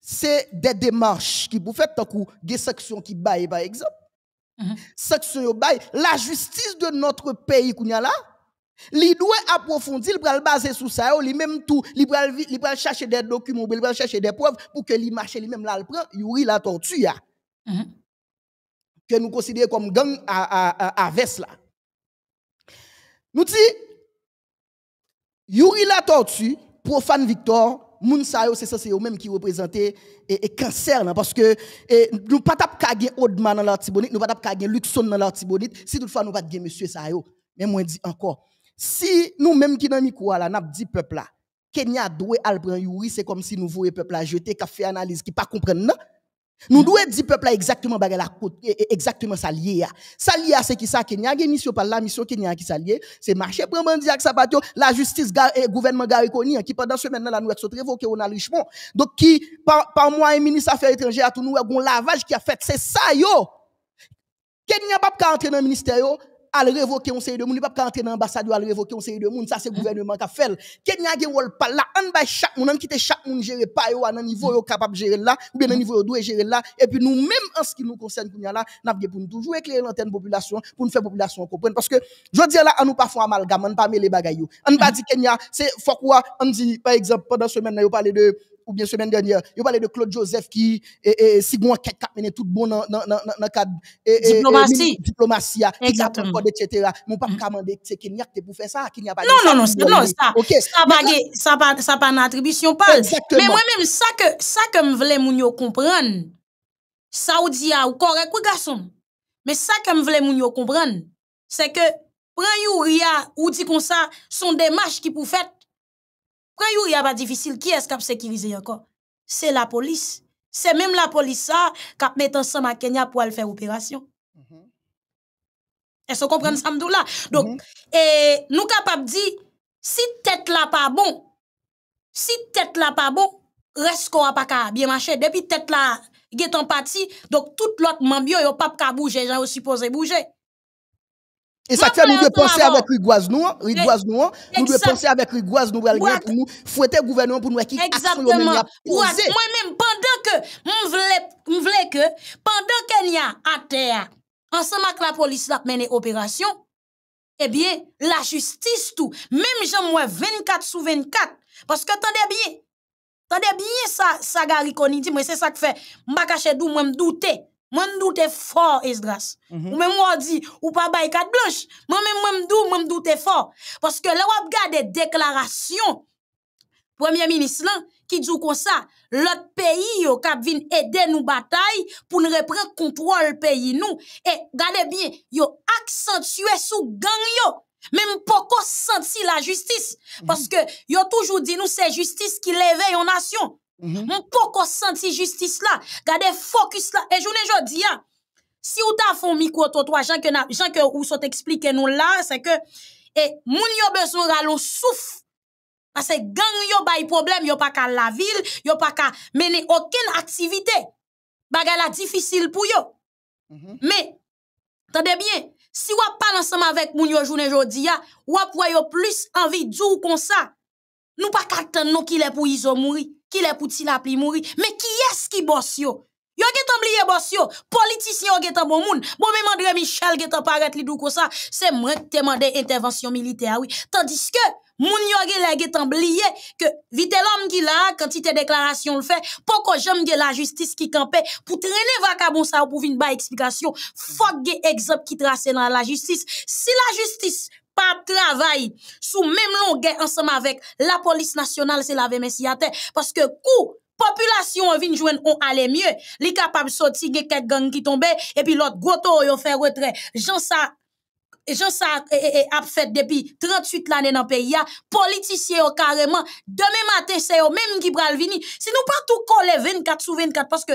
c'est des démarches qui vous faites, tant des sections qui baillent, par exemple. Mm -hmm. La justice de notre pays, qu'on a là, li doit approfondir, il doit baser sur ça, même tout, il doit chercher des documents, il doit chercher des preuves pour que les marche lui même là, il prend Yuri la tortue. Que nous considérons comme gang à, à, à, là. Nous dit, Yuri la tortue, profane victor, moun c'est ça c'est eux mêmes qui représentent et, cancer parce que nous pas tap ka gen Odman dans l'artibonite, nous pas tap ka gen Luxon dans l'artibonite, si toutefois nous pas de monsieur sa yo. Mais moi dis encore, si nous mêmes qui dans micro là, n'a dit peuple là, Kenya doit al prendre Yuri, c'est comme si nous le peuple à jeter, qui fait analyse, qui pas comprendre nous devons dire peuple exactement la côte exactement ça lié Ça lié c'est qui ça Kenya une mission par la mission Kenya qui ça c'est marché pour bandi avec patio, la justice et gouvernement Gariconi qui pendant ce semaine là nous être révoqué on a richement. Donc qui par, moi et ministre affaires étrangères tout nous un lavage qui a fait c'est ça yo. Kenya pas entrer dans le ministère yo, le révoquer un série de monde, il pas rentrer dans l'ambassade, le révoquer un série de monde, ça c'est le mm. gouvernement qui a fait. Kenya gen wol pas là, on bay chaque monde, quitte chaque monde gérer pas à nan niveau mm. capable capable gérer là ou bien un mm. niveau doit gérer là et puis nous même en ce qui nous concerne nous là, n'a pour nous toujours éclairer l'antenne population pour nous faire population comprendre parce que je dire là, on nous pas fait amalgame, on pas les bagaille. On pas dit Kenya, c'est faut quoi, on dit par exemple pendant semaine, on parlait de ou bien semaine dernière, il parlait de Claude Joseph qui est si bon enquête cap tout bon dans dans dans cadre diplomatie diplomatie hein, exactement etc. Mon papa mm. commandait c'est que n'y a que pour faire ça, qu'il n'y a pas Non non non, non ça. Ça ça pas ça pas une attribution pas. Mais moi même ça que ça que me voulais comprendre. Saoudia ah, ou correct ou garçon. Mais ça que me voulais comprendre, c'est que prend Yuria ou dit comme ça, sont des marches qui pour faire quand il y a pas difficile, qui est-ce qui a sécurisé encore? C'est la police. C'est même la police ça qui a mis ensemble à Kenya pour aller faire opération. Mm-hmm. Est-ce qu'on comprend mm-hmm. ça là? Donc, mm -hmm. et nous capables de dire, si tête là pas bon, si tête là pas bon, reste qu'on pas bien marché. Depuis tête là, est en partie. donc tout l'autre membre, a pas qu'à bouger, j'en supposé bouger. Et ça fait, nous devons penser avec rigoise nous, rigoise nous, nous devons penser avec rigoise nous, pour nous fouetter le gouvernement pour nous qui Exactement. Moi-même, pendant que, je voulais que, pendant qu'il y a à terre, ensemble avec la police, la mené opération, eh bien, la justice tout, même j'en moi 24 sur 24, parce que t'en bien, t'en bien ça, ça Gary dit, moi c'est ça que fait, m'a caché d'où moi douter. Mwen doute fort, Esdras. Mm -hmm. Ou même on dit, ou pas bah quatre blanches. Moi même, moi doute, doute fort. Parce que là, on regarde des déclarations, premier ministre là, qui dit comme ça, l'autre pays yo kap vin aider nous bataille pour nous reprendre contrôle pays nous. Et regardez bien, yo accentué sous gang yo. Même pourquoi senti la justice. Mhm. Parce que yo toujours dit nous c'est justice qui l'éveille en nation. Mm-hmm. Mon poko senti justice là. Gardez focus là. Et journée jodi a. Hein, si ou ta fon micro toi toi gens que gens que ou sont nous là, c'est que et eh, moun yo besoin de souffrir Parce que gang yo bay problème, yo pa ka la ville, yo pa ka mener aucune activité. la difficile pour yo. Mm-hmm. Mais mm bien. Si ou pas ensemble avec moun yo journée jodi a, ou pou yo plus envie dou comme ça. Nous pas qu'attendre nous qu'il est pour iso mourir. ki le pouti la pli mouri. Me ki es ki bòsyo? Yo ge tèm liye bòsyo? Politisyon ge tèm bon moun? Bon me mandre mi chal ge tèm paret li dò kò sa? Se mwen teman de intervensyon militea, oui. Tandis ke, moun yo ge la ge tèm liye ke vite lòm ki la, kantite deklarasyon lò fè, poko jèm ge la justis ki kampe, pou trenè vakabonsa ou pou vin ba eksplikasyon. Fok ge egzop ki trase nan la justis. Si la justis... Travail sous même longueur ensemble avec la police nationale, c'est la VMSI à terre. Parce que coup, population vient joindre on allait mieux, les capable sortir quelques gang qui tombe, et puis l'autre goto ont fait retrait. Jean ça, Jean ça eh, eh, eh, a fait depuis 38 l'année dans le pays, ah. politiciens oh, carrément, demain matin c'est eux même qui pral venir. Si nous pas tout coller 24 sur 24, parce que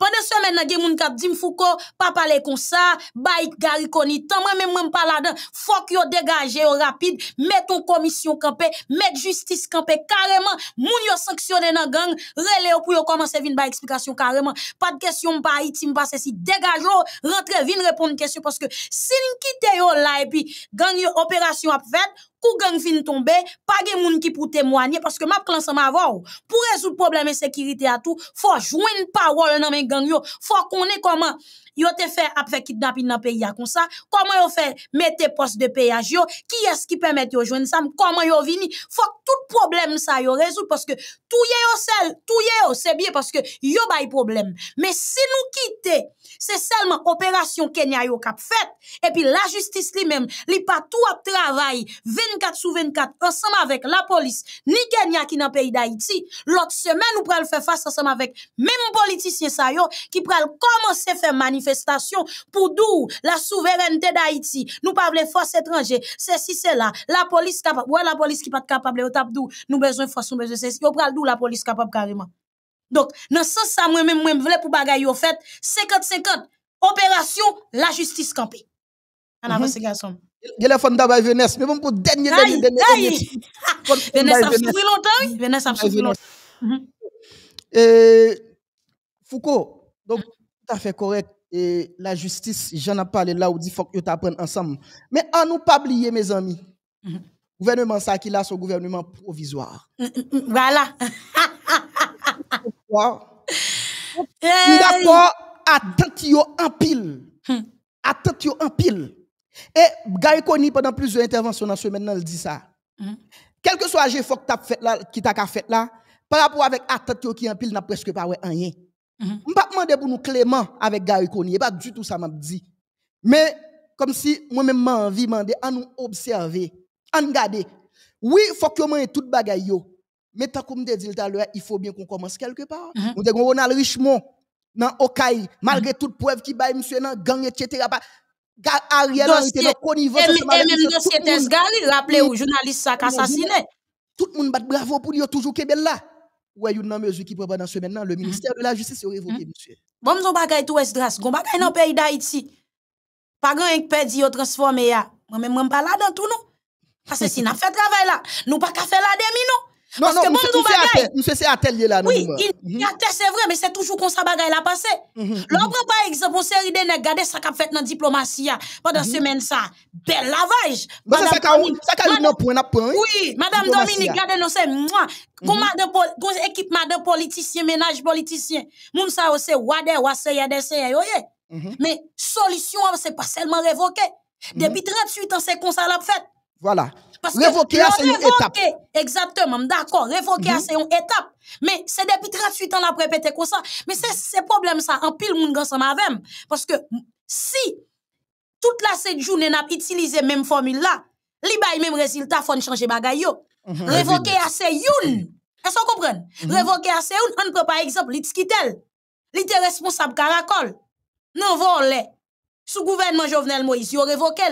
Pendè semen nan gen moun kat dim fou ko, pa pale kon sa, bayit garikoni, tanman men mwen pala dan, fok yo degaje yo rapide, meton komisyon kanpe, met justice kanpe, kareman, moun yo sanksyone nan gang, rele yo pou yo komanse vin ba eksplikasyon kareman, pat kesyon mpa itim pa se si, degaje yo, rentre vin repon de kesyon, paske sin ki te yo la, e pi gang yo operasyon ap fèd, Kou gen fin tombe, pa gen moun ki pou temwanye, paske map klan sa ma avou. Pou rezout probleme sekirite atou, fò jwen pa wòl nan men gen yo. Fò konen koman. Ils te fait après kidnapping dans pays comme ça comment yo fait mettre poste de péage qui est-ce qui permet de joindre ça comment yo Il faut que tout problème ça yo parce que tout yo seul tout c'est bien parce que yo bay problème mais si nous quittons, c'est seulement opération Kenya yo cap fait et puis la justice lui-même li pas tout travail 24 sur 24 ensemble avec la police ni Kenya qui dans pays d'Haïti l'autre semaine nous pral faire face ensemble avec même politicien ça yo qui pral commencer faire manifester station pour d'où la souveraineté d'Haïti. Nous pas des forces étrangères. C'est si c'est là. La police capable. Ouais, la police qui pas capable. Nous avons Nous besoin de force. Nous besoin de ceci. Nous prenons la police capable carrément. Donc, dans ce sens, moi-même, moi-même, voulais pour bagaille au fait 50-50. Opération, la justice campée. En mhm. avance, garçon. Il est fond d'abord, Venesse. Mais bon, pour dernier, dernier, dernier. Venesse a souffert longtemps. Venesse ça fait longtemps. Foucault, donc, mhm. tout à fait correct et la justice, j'en ai parlé là où dit faut que tu ensemble. Mais à nous pas oublier mes amis. le mm-hmm. Gouvernement ça qui là son gouvernement provisoire. Mm-hmm. Voilà. hey. D'accord, attente en pile. Hmm. en pile. Et Gary pendant plusieurs interventions dans ce maintenant il dit ça. Hmm. Quel que soit j'ai faut fait là qui t'a fait là par rapport avec attention qui en pile n'a presque pas rien. Mhm. Je ne vais pas demander pour nous clément avec Gary n'est pas du tout ça m'a dit. Mais comme si moi-même m'envie envie de à nous observer, à nous regarder. Oui, il faut que nous tout bagaille. Yo. Mais tant que me dit tout à l'heure, il faut bien qu'on commence quelque part. Mhm. On -hmm. Nous richement Ronald Richemont dans Okaï, malgré mm -hmm. toute preuve qui baille monsieur dans gang, etc. Ariel Henry était dans connivence. Et même dossier Tesgari, rappelez-vous, journaliste assassiné. Tout le monde bat bravo pour lui toujours Kebel là ou a une mesure qui dans dans semaine maintenant le mm-hmm. ministère de la justice est révoqué, mm-hmm. monsieur. Bon, nous bagay tout Westras, bon bagay dans pays d'Haïti. Pas grand yon perdi yon transformé ya. Moi-même, je pas là dans tout, non. Parce que si nous fait travail là, nous pas qu'à faire la demi, non. Non, Parce non, que monsieur, bagay, monsieur c'est atelier là. Oui, il y a tel, c'est vrai, mais c'est toujours comme ça bagaille la passé. Mm par exemple, on série de regardez ça qu'a fait dans la diplomatie hein, pendant la mhm. semaine ça. Bel lavage. Bah, ça ça qu'a ça, un Oui, madame Dominique, regardez non c'est moi. Comme mhm. madame, équipe madame politicien, ménage politicien. Moun ça, c'est wade, wase, yade, se, yoye. Mhm. Mais solution, c'est pas seulement révoqué. Depuis 38 ans, c'est comme ça l'a fait. Voilà. Parce c'est une Exactement, d'accord. Révoquer, mm-hmm. c'est une étape. Mais c'est depuis 38 ans, a répété comme ça. Mais c'est ce problème, ça. En pile, monde gens avec Parce que si toute la cette journée, n'a utilisé même formule-là, il y même résultat, faut changer les choses. Mm-hmm. Révoquer, c'est une. Est-ce qu'on comprend? Mm-hmm. Révoquer, c'est On prend par exemple, l'itskitel. était responsable caracol. Non, volé. Sous gouvernement Jovenel Moïse, il a révoqué.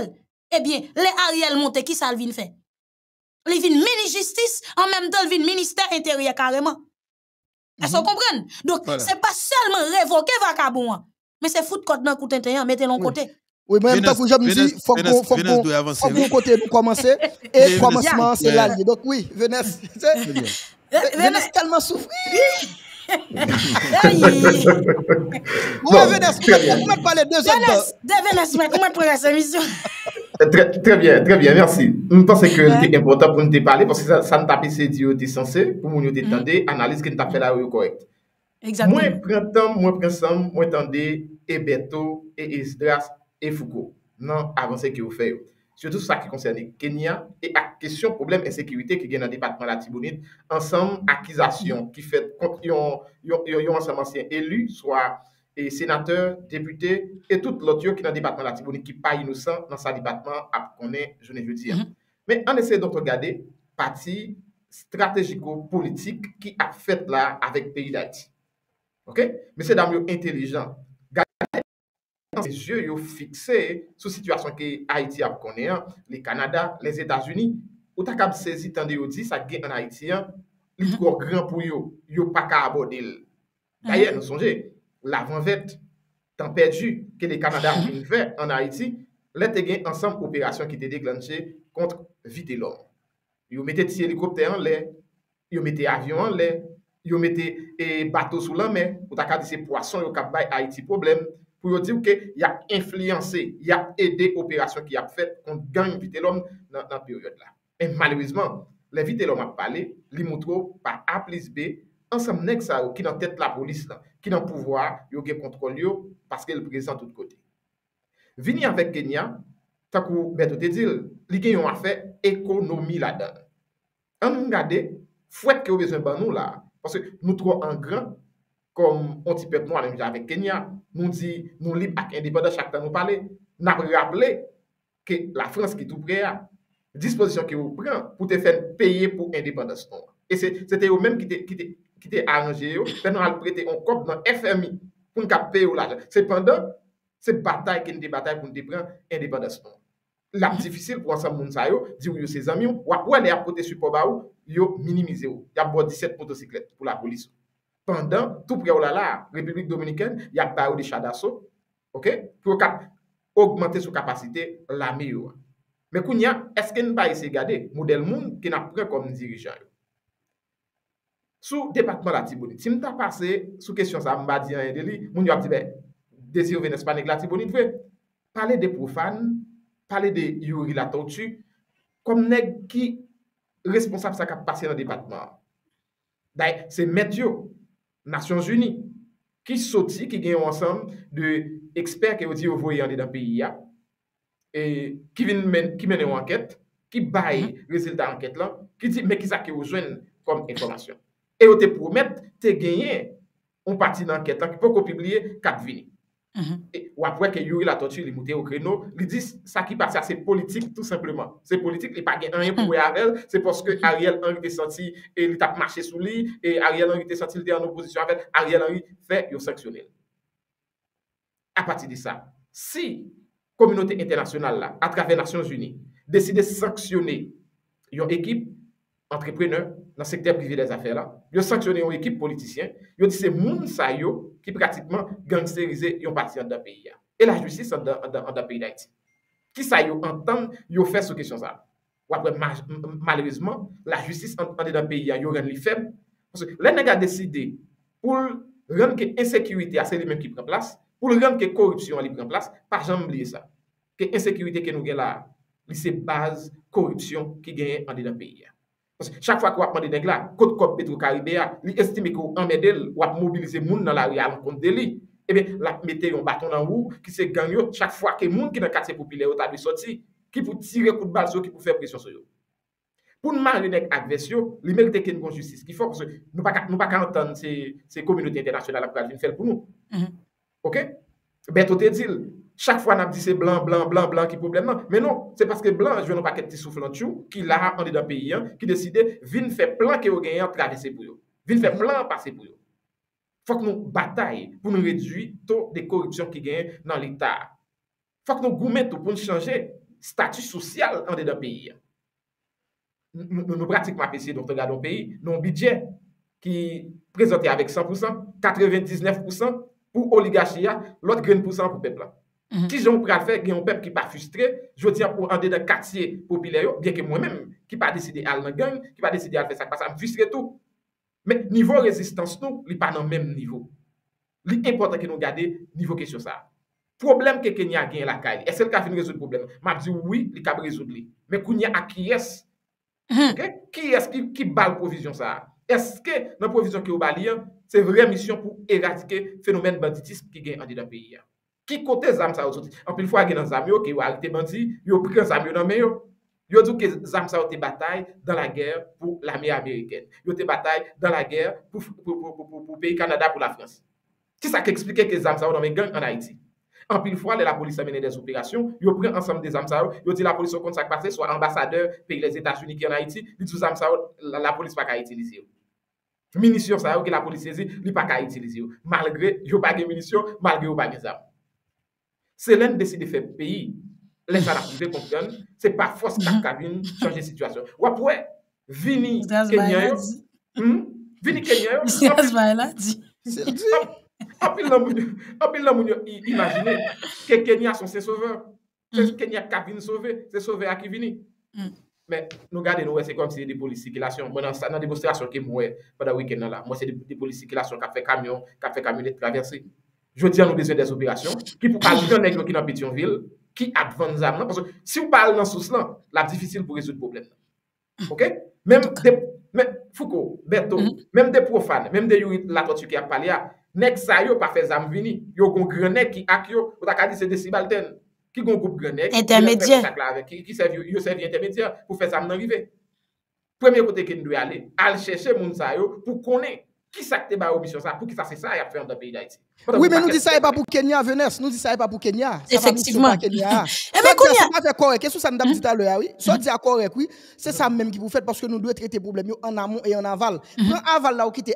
Eh bien, les Ariel monte ça le faire? fait? le vin mini justice, en même temps, les ministère ministère carrément. carrément. ce que vous Donc mhm. Donc, voilà. seulement pas seulement revoke mais hein, mais c'est foutre côté dans le côté mettez mettez lon côté. Oui. Oui, mais en même temps, j'aime faut que faut faut côté nous commencer. Et commencement, c'est l'allié. Donc oui, Venesse, Venesse tellement souffrir. Oui Ouais, Venesse, vous pas parler deux heures. Venesse, mais vous pouvez les deux émission. Trè, trè bien, trè bien, mersi. Mwen pense kwen yon te impotant pou mwen te pale, pwese sa mwen te apese diyo te sanse, pou mwen yon te tande, analise ki mwen te apela yon korrekt. Mwen prentan, mwen prensan, mwen tande, e Beto, e Isidras, e Foucault, nan avanse ki yon feyo. Sye tout sa ki konserne Kenya, e a kesyon probleme e sekirite ki gen an depatman la Tiborine, ansanm akizasyon ki fet kont yon ansamanse yon elu, swa... E senatèr, députè, et tout l'autre qui n'a débatement la Tivouni, qui n'est pas innocent dans sa débatement ap konè, je ne veux dire. Mm-hmm. Mais on essaie d'entre-gader parti stratégico-politique qui a fait l'art avec pays d'Haïti. Ok? Mais c'est d'amour intelligent. Gader dans ses yeux, fixer sous situation qui est Haïti ap konè, les Kanada, les Etats-Unis, ou tak ap saisit en dévotis sa gain en Haïti, il y a un grand pouyo, il n'y a pas qu'à abonner. Mm-hmm. D'ailleurs, ne songez, lavan vet, tan perju, ke de Kanada moun ve, an Haiti, le te gen ansam operasyon ki te dek lanche kontre vite lom. Yo mette ti helikopter an le, yo mette avyon an le, yo mette batou sou lan men, pou takat di se poason yo kap bay Haiti problem, pou yo diw ke ya inflyanse, ya ede operasyon ki ap fet kontre gen vite lom nan peryote la. En malouizman, le vite lom ap pale, li moutrou pa a plis be, ansam nek sa ou ki nan tet la polis la, ki nan pouvwa yo ge kontrol yo paske le prezisant tout kote. Vini anvek Kenya, takou, ben tout etil, li gen yon afe ekonomi la den. An nou nga de, fwet ke yo vezen ban nou la, parcek nou tron an gran, konm anti-pep nou anemja anvek Kenya, nou li ak indipenda chakta nou pale, nan rable ke la Frans ki tou prea, disposisyon ke yo pran, pou te fen peye pou indipenda son. E se te yo menm ki te... ki te aranje yo, pen an al prete on kop nan FMI, pou n ka peyo la jan. Se pendan, se batay, ken de batay pou n te pren, en de bada son. La mdifisil, wansan moun sa yo, di wyo se zami yo, wak wale apote su po ba yo, yo minimize yo. Ya bo 17 motosiklet pou la polis. Pendan, tou pre wala la, Republik Dominiken, ya ba yo de chadaso, pou waka augmente sou kapasite la miyo. Men kou nyan, eske n pa ese gade, model moun ki na pre kom dirijan yo. Sou debatman la tibouni. Si mta pase sou kesyon sa mba diyan yon deli, moun yon ap dibe, dese yo venespanik la tibouni, pouwe, pale de poufan, pale de yon relato ou tu, kom ne ki responsab sa kap pase nan debatman. Daye, se medyo, Nasyon Jouni, ki soti, ki genyo ansam, de eksper ke yo diyo voyan li dan piya, ki menen wanket, ki baye rezultat wanket la, ki di, mekisa ke yo jwen kom informasyon. E ou te promette, te genyen, ou pati nan ketan ki pou ko pibliye Katvini. Ou mhm. e apwe ke yuri la tonchi li mouten yo kreno, li dis sa ki pati a se politik tout simplement. Se politik li pa genyen pou e mhm. avèl, se poske Ariel Henry te santi, e li tap mache sou li, e Ariel Henry te santi lide an oposisyon avèl, Ariel Henry fè yon sanksyonel. A pati di sa, si kominote internasyonal la, a travè Nasyon Jouni, deside sanksyonè yon ekip, entreprener nan sekter privilèz afè la, yo sanksyonè yon ekip politisyen, yo disè moun sa yo ki pratikman gangsterize yon pati an da peyi ya. E la justice an da peyi da iti. Ki sa yo entan yo fè sou kèsyon sa? Ou apre malèzman, la justice an de da peyi ya yo ren li feb. Lè nè ga deside pou ren ke insekirite a seri men ki pren plas, pou ren ke korupsyon a li pren plas, pa jan mbliye sa, ke insekirite ke nou gen la li se baz korupsyon ki gen an de da peyi ya. Chak fwa ki wap mande deg la, kote kop Petro Karibéa, li estime ki wap amedel, wap mobilize moun nan la rialan kont deli. Ebe, lak mete yon baton nan wou, ki se gang yo, chak fwa ke moun ki nan kate popile wata di soti, ki pou tire kout bal zo, ki pou fè presyon so yo. Poun man yon neg advesyo, li merite ken yon justice ki fok se nou pa kanten se komunite internasyonale akwa aljine fel pou nou. Mm-hmm. Ok? Ben to te dil. Chak fwa nan ap di se blan, blan, blan, blan ki problem nan. Menon, se paske blan, jwenon pa ket ti souflan tchou, ki laran an de da peyi an, ki deside vin fe plan ki ou genyan tradese pou yo. Vin fe plan pase pou yo. Fak nou batay pou nou reduy ton de korupsyon ki genyan nan lita. Fak nou goumen tou pou nou chanje statu sosyal an de da peyi an. Nou pratik mapesye don te gado peyi, nou bidye ki prezante avik 100%, 99% pou oligachia, lot green % pou pe plan. Ki mhm. joun pral fè, gen yon pep ki pa fustre, joun diyan pou ande dan katye pou bile yo, gen ke mwen men, ki pa deside al nan gen, ki pa deside al besak pa sa, fustre tou. Men, nivou rezistans nou, li pa nan menm nivou. Li impotant ki nou gade, nivou kesyon sa. Problem ke ken yon gen lakay, esel ka fin rezout problem, ma bzi oui, li ka brezout li. Men, kou nyan akiyes, ki eski, mhm. ki bal provizyon sa? Eske nan provizyon ki ou bal yon, se vre misyon pou eradike fenomen banditis ki gen ande dan peyi yon? Ki kote zam sa ou zoti? Anpil fwa gen an zam yo ke yo al te banti, yo pren zam yo nan men yo. Yo dou ke zam sa ou te batay dan la ger pou l'Amerikèn. Yo te batay dan la ger pou peyi Kanada pou la Frans. Ki sa ke eksplike ke zam sa ou nan men gen an Haiti? Anpil fwa le la polis amene des operasyon, yo pren ansem de zam sa ou, yo di la polis yo kontakpate, swa ambasadeur peyi les Etats-Unis ki an Haiti, li tou zam sa ou la polis pa ka itilize yo. Minisyon sa ou ke la polis sezi, li pa ka itilize yo. Malgre yo bagye minisyon, malgre yo bagye zam. Se lèn desi de fè peyi, lè sa la poube konpyon, se pa fòs ka kabin chanje situasyon. Wap wè, vini Kenya yo, hmm? vini Kenya yo, api lè moun yo imajine ke Kenya son se sove, kenya kabin sove, se sove a ki vini. Mè nou gade nou wè, se konm se de boli sikilasyon, mwen an de boste asyon ke mwè, mwen se de boli sikilasyon ka fè kamyon, ka fè kamyon et praversi. jodi an nou dese des operasyon, ki pou pali yon nek yon ki nan bityon vil, ki advan zan nan, se ou pal nan sou slan, la difisil pou resout problem. Ok? Mem, fouko, beto, mem de profane, mem de yon latot yon ki ap pali ya, nek sa yo pa fe zam vini, yo kon grenek ki ak yo, ou tak a di se desi balten, ki kon koup grenek, ki yon tepe chakla ave, ki yon seve yon intermedia, pou fe zam nan vive. Premier pote ke nou dwe ale, al cheche moun sa yo, pou konen, ki sakte ba obisyon sa, pou ki sa se sa ya preman da peyi Oui, mais nous disons ça n'est pas pour Kenya, Venesse. Nous disons ça n'est pas pour Kenya. Effectivement. Et eh, mais correct. Qu'est-ce que ça nous dit hein? tout à l'heure, Soit oui. C'est ça même qui vous faites parce que nous devons traiter les problèmes en amont et en aval. Hein? En aval, là, où qui était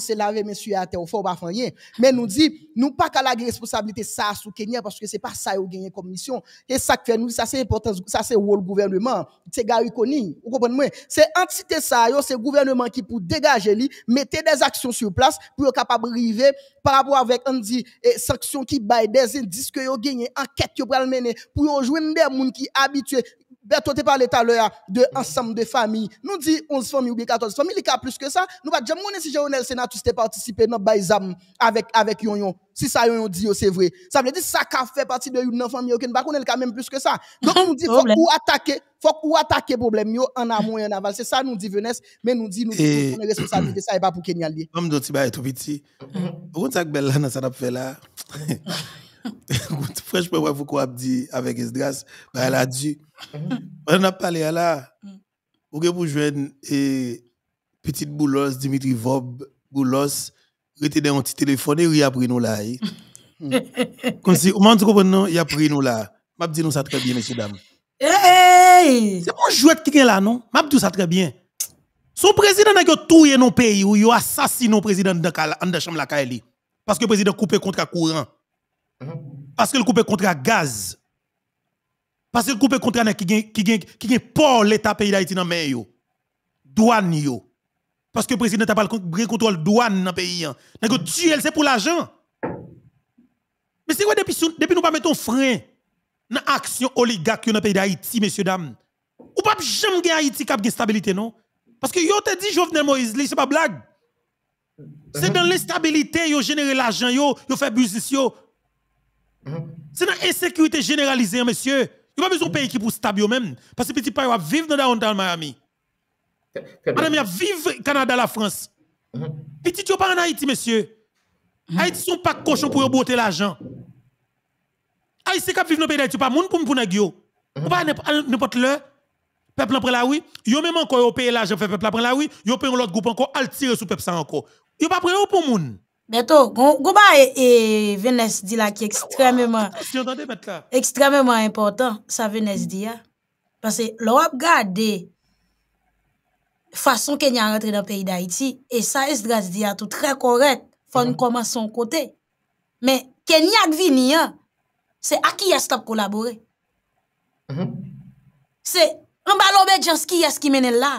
c'est laver monsieur à terre, au fort, pas rien. Mais nous dit, nous pas qu'à la responsabilité ça sous Kenya parce que c'est pas ça qui gagne comme mission. Et ça que fait nous, ça c'est important, ça c'est rôle gouvernement. C'est Gary Koni. Vous comprenez? C'est entité ça, c'est gouvernement qui pour dégager lui, mettez des actions sur place pour être capable de arriver par rapport avec on dit sanctions qui baillent des indices que yo gagné enquête vous pral mener pour joindre des gens qui habitué toi tu parlé tout à l'heure de ensemble de familles. Nous dit 11 familles ou bien 14 familles, il y a plus que ça. Nous pas jamais si Sénat, Sénatus a participé dans Baïzam avec avec yon Si ça yon yon dit oh, c'est vrai. Ça veut dire ça fait partie de une famille ne pas connaît quand même plus que ça. Donc nous dit faut attaquer, faut attaquer problème yo en amont et en aval. C'est ça nous dit Venesse, mais nous dit nous on est responsabilité ça et pas pour Kenya lié. d'autres bah, tout petit. Vous ça belle là ça fait là. Franchement, moi, vous quoi dit avec Esdras, bah, elle a mm. dit. Mm. On a parlé mm. là. Ou que vous jouez et eh, petite boulos, Dimitri Vob, boulos, dans un petit téléphone et il a pris nous là. Eh. Comme si, vous m'entendez comprends, il a pris nous là. M'a dit nous ça très bien, messieurs, dames. Hey! C'est un jouet qui est là, non? M'a dit ça très bien. Son président a que tout dans nos pays où il assassiné le président de la chambre de la Parce que le président coupé contre courant. Parce qu'il coupe contrat gaz. Parce qu'il coupe coupé qui gagne qui qui pour l'état pays d'Haïti dans main yo. Douane Parce que le président a pas le contrôle douane dans le pays Donc hein. tu un c'est pour l'argent. Mais c'est quoi depuis que nous pas mettons frein dans l'action oligarque dans le pays d'Haïti messieurs dames. Ou pas jamais gagner Haïti a une stabilité non Parce que yo te dit Jovenel Moïse, n'est pas blague. C'est uh-huh. dans l'instabilité yo générer l'argent yo, yo fait business yo Mhm. C'est une insécurité généralisée, hein, monsieur. Il n'y a pas besoin de pays qui pour stable même. Parce que petit pays va vivre dans downtown Miami. Madame, il va vivre Canada, la France. Mhm. Petit, tu pas en Haïti, monsieur. Haïti, sont pas cochon pour botter l'argent. Haïti, c'est vivre dans le pays d'Haïti, pas monde pour nous négocier. On va n'importe le peuple prend la oui, yo même encore yo payer l'argent fait peuple prend la oui, yo paye l'autre groupe encore al sous peuple ça encore. Yo pas prêt pour monde. Beto, goma e, e vènes di la ki ekstremèman, ekstremèman impotant sa vènes di ya. Pase lò ap gade fason ken yon rentre dan peyi da iti, e sa es dras di ya tout, trè korek, fòn koman son kote. Men, ken yon akvi ni ya, se ak yon stop kolabore. Se, an balonbe djan ski yon ski menen la,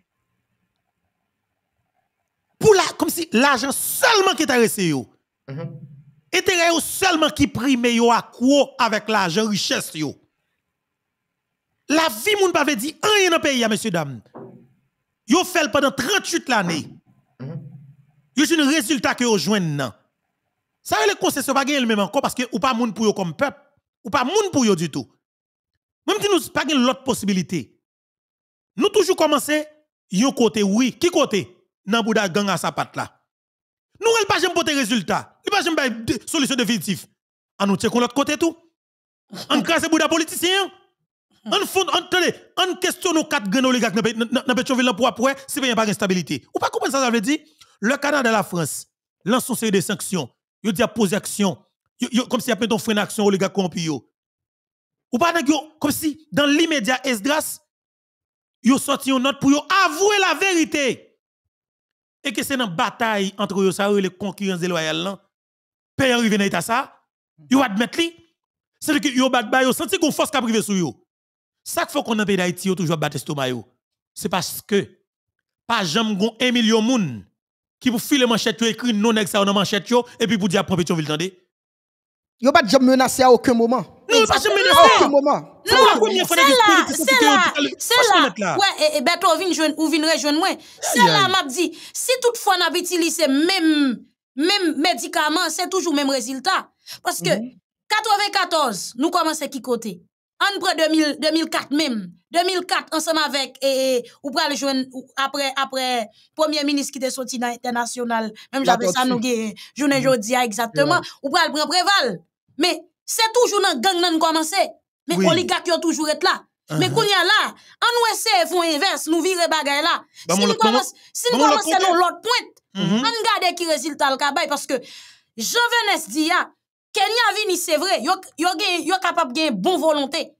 comme si l'argent seulement qui t'a yo. Mm -hmm. seulement qui prime yo à quoi avec l'argent richesse La vie moun pas dit dire rien dans pays monsieur dame. Yo fait pendant 38 l'année. Mm -hmm. Yo un résultat que yo joindre nan. Ça les concessions pas le même encore parce que ou pas moun pour yo comme peuple ou pas moun pour yo du tout. Même si nous pas l'autre possibilité. Nous toujours commencer yon côté oui, qui côté dans Bouddha gang à sa patte là. Nous, elle pas jamais résultats résultat. Il pas jamais solution définitive. On nous tient l'autre côté tout. On crasse Bouddha politicien. On fond, an télé, en question nos quatre grands oligarques dans Pétionville pour après, si il n'y a pas d'instabilité. Ou pas comprendre ça, ça veut dire, le Canada et la France lancent une série de sanctions. Ils disent poser action. Comme si ils un frein d'action oligarque yo Ou pas comme si dans l'immédiat, Esdras, ils sorti une note pour avouer la vérité et que c'est dans bataille entre eux, ça, les concurrents déloyaux là, pays arrivé dans l'état ça, yo admettent li, c'est que yo bat ba yo, senti qu'on force qu'a privé sur yo. Ça faut qu'on en pays d'Haïti, yo toujours bat estomac yo. C'est parce que, pas jamais gon 1 million moun, qui pour filer manchette et écrit non nèg ça dans manchette yo, et puis pour dire à Pétionville, tendez. Yo bat jamais menacé à aucun moment. Non, parce que c'est moment. C'est là, c'est là, c'est là. Ouais, et ben toi ou vinn rejoindre moi. C'est là m'a dit, si toutefois a utilisé même même médicament, c'est toujours même résultat parce que 94, mhm. nous commençons qui côté en près 2000, 2004 même. 2004, ensemble avec, et, eh, et eh, ou pral jouen, après, après, premier ministre qui était sorti dans l'international, même j'avais ça nous journée mm -hmm. exactement, ou pral prendre préval. Mais, c'est toujours dans gang nan commencé, Mais les qui sont toujours là. Uh-huh. Mais quand y a là, on nous essaie font inverse, nous virer bagay là. Bah, si nous commence, si nous bah, commence dans l'autre pointe, mm-hmm. on garde qui résultat le cabay parce que Jean Venesse dit ah, Kenya venu c'est vrai, yo yo capable gagner bon volonté.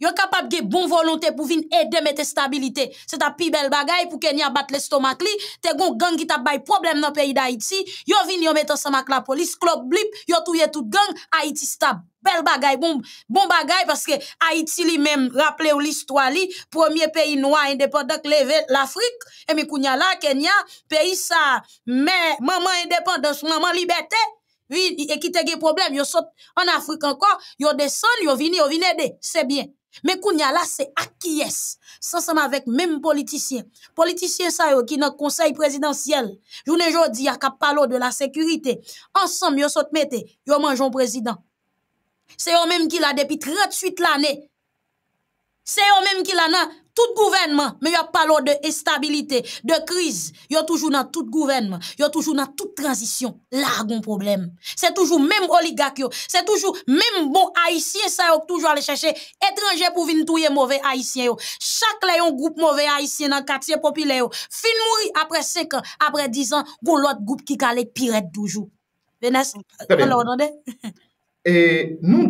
Yo capable de bon volonté pour venir aider mettre stabilité. C'est ta pi belle bagay pour Kenya battre l'estomac li. Te gon gang qui t'a bay problème dans pays d'Haïti. Yo vin yo mettre ensemble avec la police, Klop blip, yo touye tout gang, Haïti stable. Belle bagay, bon, bon bagay parce que Haïti lui-même, rappelez l'histoire li, premier pays noir indépendant que l'Afrique. Et mi kounya la, Kenya, pays sa, mais maman indépendance, maman liberté. Oui, et qui te gen problème, yo sot en Afrique encore, yo descend, yo vini, yo vini aider. C'est bien. Mè koun ya la se ak kyes. San seman vek mèm politisyen. Politisyen sa yo ki nan konsey presidansyel. Jounen jò di ya kap palo de la sekurite. Ansem yo sotmete, yo manjon prezident. Se yo mèm ki la depi 38 l'anè. Se yo mèm ki la nan... Tout gouvenman, me yo palo de estabilite, de kriz, yo toujou nan tout gouvenman, yo toujou nan tout transisyon, largon problem. Se toujou menm oligak yo, se toujou menm bon haisyen sa yo k toujou ale chèche, etranje pou vin touye mouve haisyen yo. Chak le yon goup mouve haisyen nan katsye popile yo. Fin mouri apre sek an, apre dizan, goun lot goup ki kale piret doujou. Vénes, an ah, la ou nan de?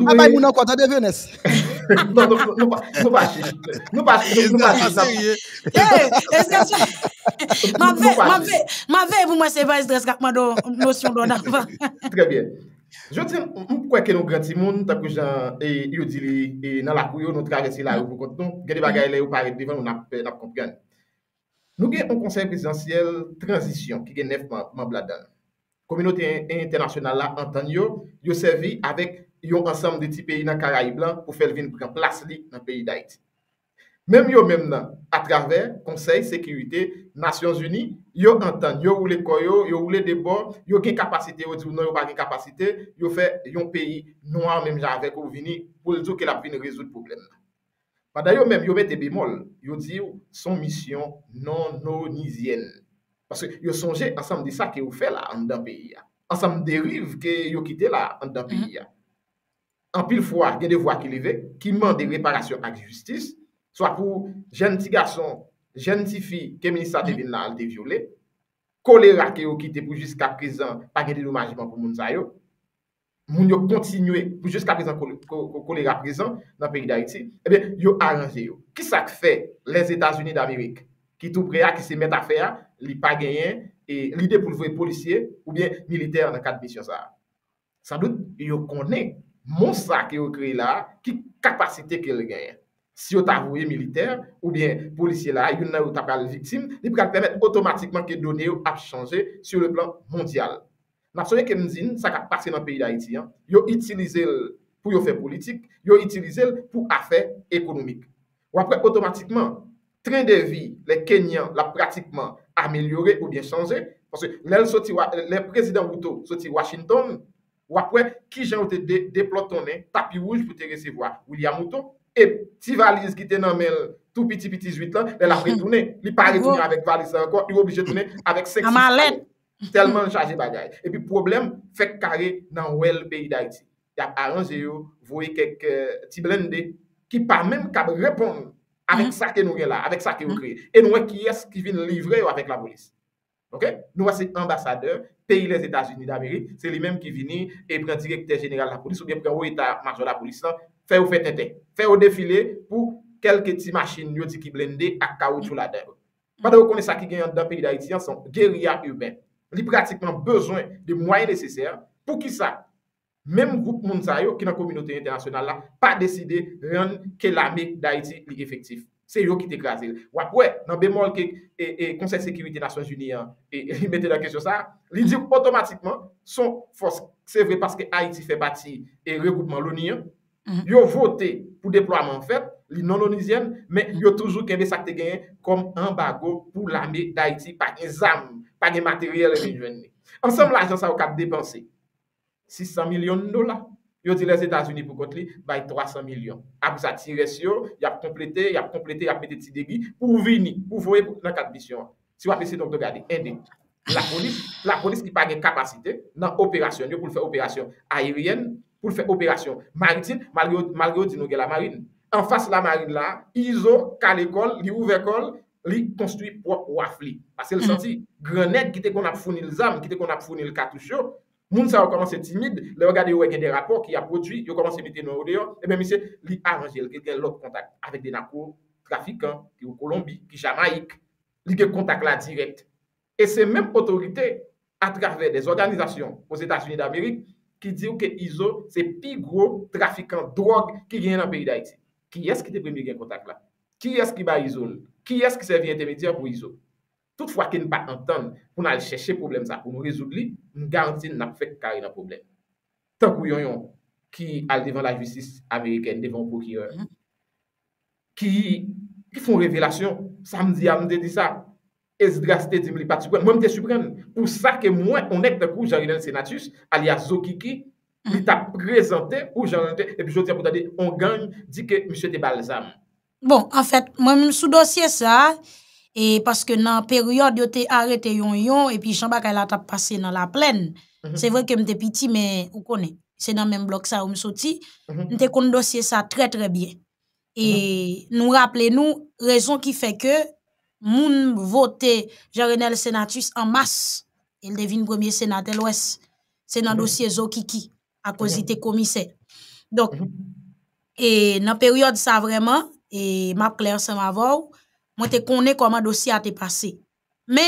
Abay moun an konta de Vénes. Nou pa chenye. Nou pa chenye. E, eske chanye. Ma ve, ma ve, ma ve pou mwen se va esdres kakman do nosyon do nanvan. Tre bien. Jotien, mwen kweke nou kwen ti moun, takou jan, e yotili, e nan la kuyo, nou trageti la yon koukoton, gweni bagay le ou paret divan, nou nap kompyan. Nou gen yon konsey presidensiyel transisyon ki gen nef mabladan. Komunote internasyonale la an tan yo, yo servi avek yon ansam de ti peyi nan Karayi Blan pou fèl vin pran plas li nan peyi d'Aiti. Mèm yon mèm nan, a traver, konsey, sekirite, Nasyon Zuni, yon antan, yon roule koyo, yon roule debon, yon gen kapasite, yon tou nan yon bagen kapasite, yon fè yon peyi nouan mèm janvek ou vini, pou l'zou ke la bin rezout problem nan. Ba dayo mèm, yon mèm te bemol, yon diyo, son misyon nan nou nizyen. Paske yon sonje ansam di sa ke yon fè la an da peyi ya. Ansam deriv ke yon kite la an da peyi ya. an pil fwa gen devwa ki leve, ki man de reparasyon ak justice, swa pou jen ti gason, jen ti fi ke ministra devin nan al te viole, kolera ki yo kite pou jiska prizan pa gen de nou majman pou moun zayo, moun yo kontinue pou jiska prizan pou kolera prizan nan peyi da iti, ebe eh yo aranje yo. Ki sak fe les Etats-Unis d'Amerik ki tou prea ki se met a fe a li pa genyen, li de pou lvo yon policye ou bien militer nan kat bisyo zara. Sa doun yo kontene Monsa ki yo kre la, ki kapasite ke l genye. Si yo ta vwe militer, ou bien polisye la, yon nan yo ta pral vitim, li pral premet otomatikman ki donye yo ap chanje sur le plan mondyal. La soye Kenzin, sa ka pase nan peyi da iti, yo itilize l pou yo fe politik, yo itilize l pou afe ekonomik. Ou apre otomatikman, tren de vi, le Kenyan, la pratikman amelyore ou bien chanje, parce le prezident Wuto soti Washington, Ou akwen, ki jan ou te deplote tonnen, tapi wouj pou te resevoa, ou li amouton, ep, ti valise ki te nanmel, tout piti piti zuit lan, lè la pritounen, li paretounen bon. avèk valise ankon, lè obje tounen avèk seksyon, telman chaje bagay. E pi problem, fèk kare nan wèl beyi da iti, y ap aranje yo, voye kek eh, ti blende, ki pa mèm kab repon avèk mm-hmm. sa ke noure la, avèk sa ke ou mm-hmm. kreye, en wèk e y esk ki vin livre yo avèk la bolise. Nou wase ambasadeur, peyi les Etats-Unis d'Amerik, se li menm ki vini, e prent direkter general la polis, ou bien prent ou etat major la polis la, fè ou fè ten ten, fè ou defile pou kelke ti machin yo di ki blende ak ka ou chou la dev. Mada wakone sa ki gen yon da peyi d'Aiti yon son, geria yon ben. Li pratikman bezon de mwaye neseser pou ki sa, menm goup moun zayou ki nan kominote internasyonal la, pa deside ren ke la mek d'Aiti li efektif. Se yo ki deklazir. Wap we, nan bemol ki e, e, konsek sekiriti la Soins Uniyen e, e li bete la kesyo sa, li dik potomatikman son fosk. Se vre paske Haiti fe bati e regroupman l'Union, mhm. yo vote pou deployman fet, li non-unizyen, men yo toujou keve sakte genye kom ambago pou l'ami d'Haiti pa gen zami, pa gen materyel rejwenme. Ansem l'ajansa wak ap depanse, 600 milyon nola. Yo di les Etats-Unis pou kont li, bay 300 milyon. Abou sa ti ratio, yap komplete, yap komplete, yap pede ti debi, pou ouvi ni, pou ouvoye pou nan katbisyon. Si wapese, donk do gade, ene, la polis, la polis ki page kapasite nan operasyon. Yo pou l fè operasyon ayeryen, pou l fè operasyon maritin, malge ou di nou gen la marine. En fase la marine la, izo, kalekol, li ouvekol, li konstuit waf li. Ase l senti, grenet, kite kon ap founi l zam, kite kon ap founi l katusyo, Moun sa wè komanse timide, lè wè gade wè gen de rapor ki a prodwi, yo komanse biti nou ou deyon, e bè misè li avanje lè gen lò kontak avèk de nako trafikant ki wè Kolombi, ki Jamaik, li gen kontak la direkte. E se mèm otorite a travè des organizasyon pou Sétats-Unis d'Amérique ki diw ke Iso se pi gro trafikant drog ki gen nan peyi da iti. Ki es ki te premi gen kontak la? Ki es ki ba Iso lè? Ki es ki se vye intermedia pou Iso lè? Tout fwa ki nou pa antan, pou nou al chèche problem sa, pou nou rezoubli, nou garantin nan fèk karina problem. Takou yon yon, ki al devan la jwisis aveyken, devan kou kire, ki mm-hmm. fon revelasyon, samdi amde di sa, ez draste di mou li pa tupren, moun te tupren, pou sa ke moun, on ek mm-hmm. te pou janine senatus, alia zokiki, li ta prezante, pou janine senatus, epi jote apou ta de, on gang, di ke monsie te balzame. Bon, an fèt, moun sou dosye sa, a, et parce que dans période tu as arrêté yon yon et puis Jean la tap passé dans la plaine mm-hmm. c'est vrai que suis petit mais vous connaît c'est dans même bloc ça où me sorti m'étais mm-hmm. connu dossier ça très très bien et mm-hmm. nous rappelons nous raison qui fait que moun voté Jean-René sénatus en masse il devine premier de l'ouest c'est dans le dossier Zokiki à cause des commissaire donc et dans période ça vraiment et m'a clair m'a avant mwen te konen koman dosye a te pase. Me,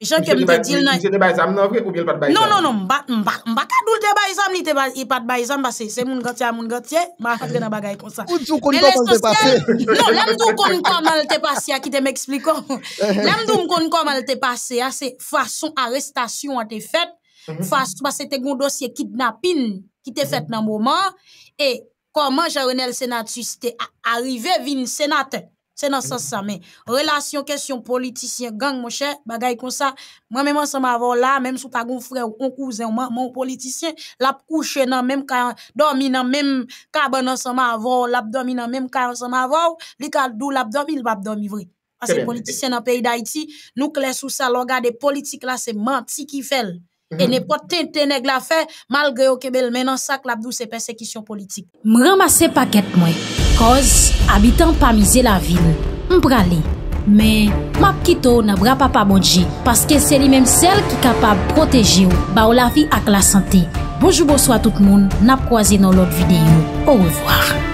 jen ke mwen te dil nan... Mwen se te bayzam nan vwe koubyel pat bayzam? Non, non, non, non, mbakad ou te bayzam ni te bayzam, yi pat bayzam basi, se moun gati a moun gati e, mwen a patre nan bagay konsa. Koutou konen koman te pase? Non, lamdou konen koman te pase, a ki te m'explikon. Eh. Lamdou konen koman te pase, a se fason arrestasyon a te fet, mhm. fason basi te goun dosye kidnapping ki te fet mhm. nan mouman, e koman jarenel senatist te arive vin senat, e koman jarenel senatist te arive vin senat, Se nan sas sa men. Relasyon, kestyon politisyen, gang monshe, bagay kon sa, mwen mwen seman avon la, mwen mwen seman avon la, la pou chen nan, mwen mwen kak domi nan, mwen mwen kak ban nan seman avon, la pou domi nan, mwen mwen kak domi nan, li ka dou la pou domi, li pa pou domi vre. Ase politisyen nan peyi da iti, nou kles ou sa logade politik la, se manti ki fel. e ne pot ten tenèk la fè malgre yo kebel menan sa klapdou se persekisyon politik m ramase paket mwen koz abitan pa mize la vil m prale men map kito na bra pa pa modji paske se li menm sel ki kapab proteji ou ba ou la fi ak la sante bonjou bonjou a tout moun nap kwa zi nou lot videyo ou revoar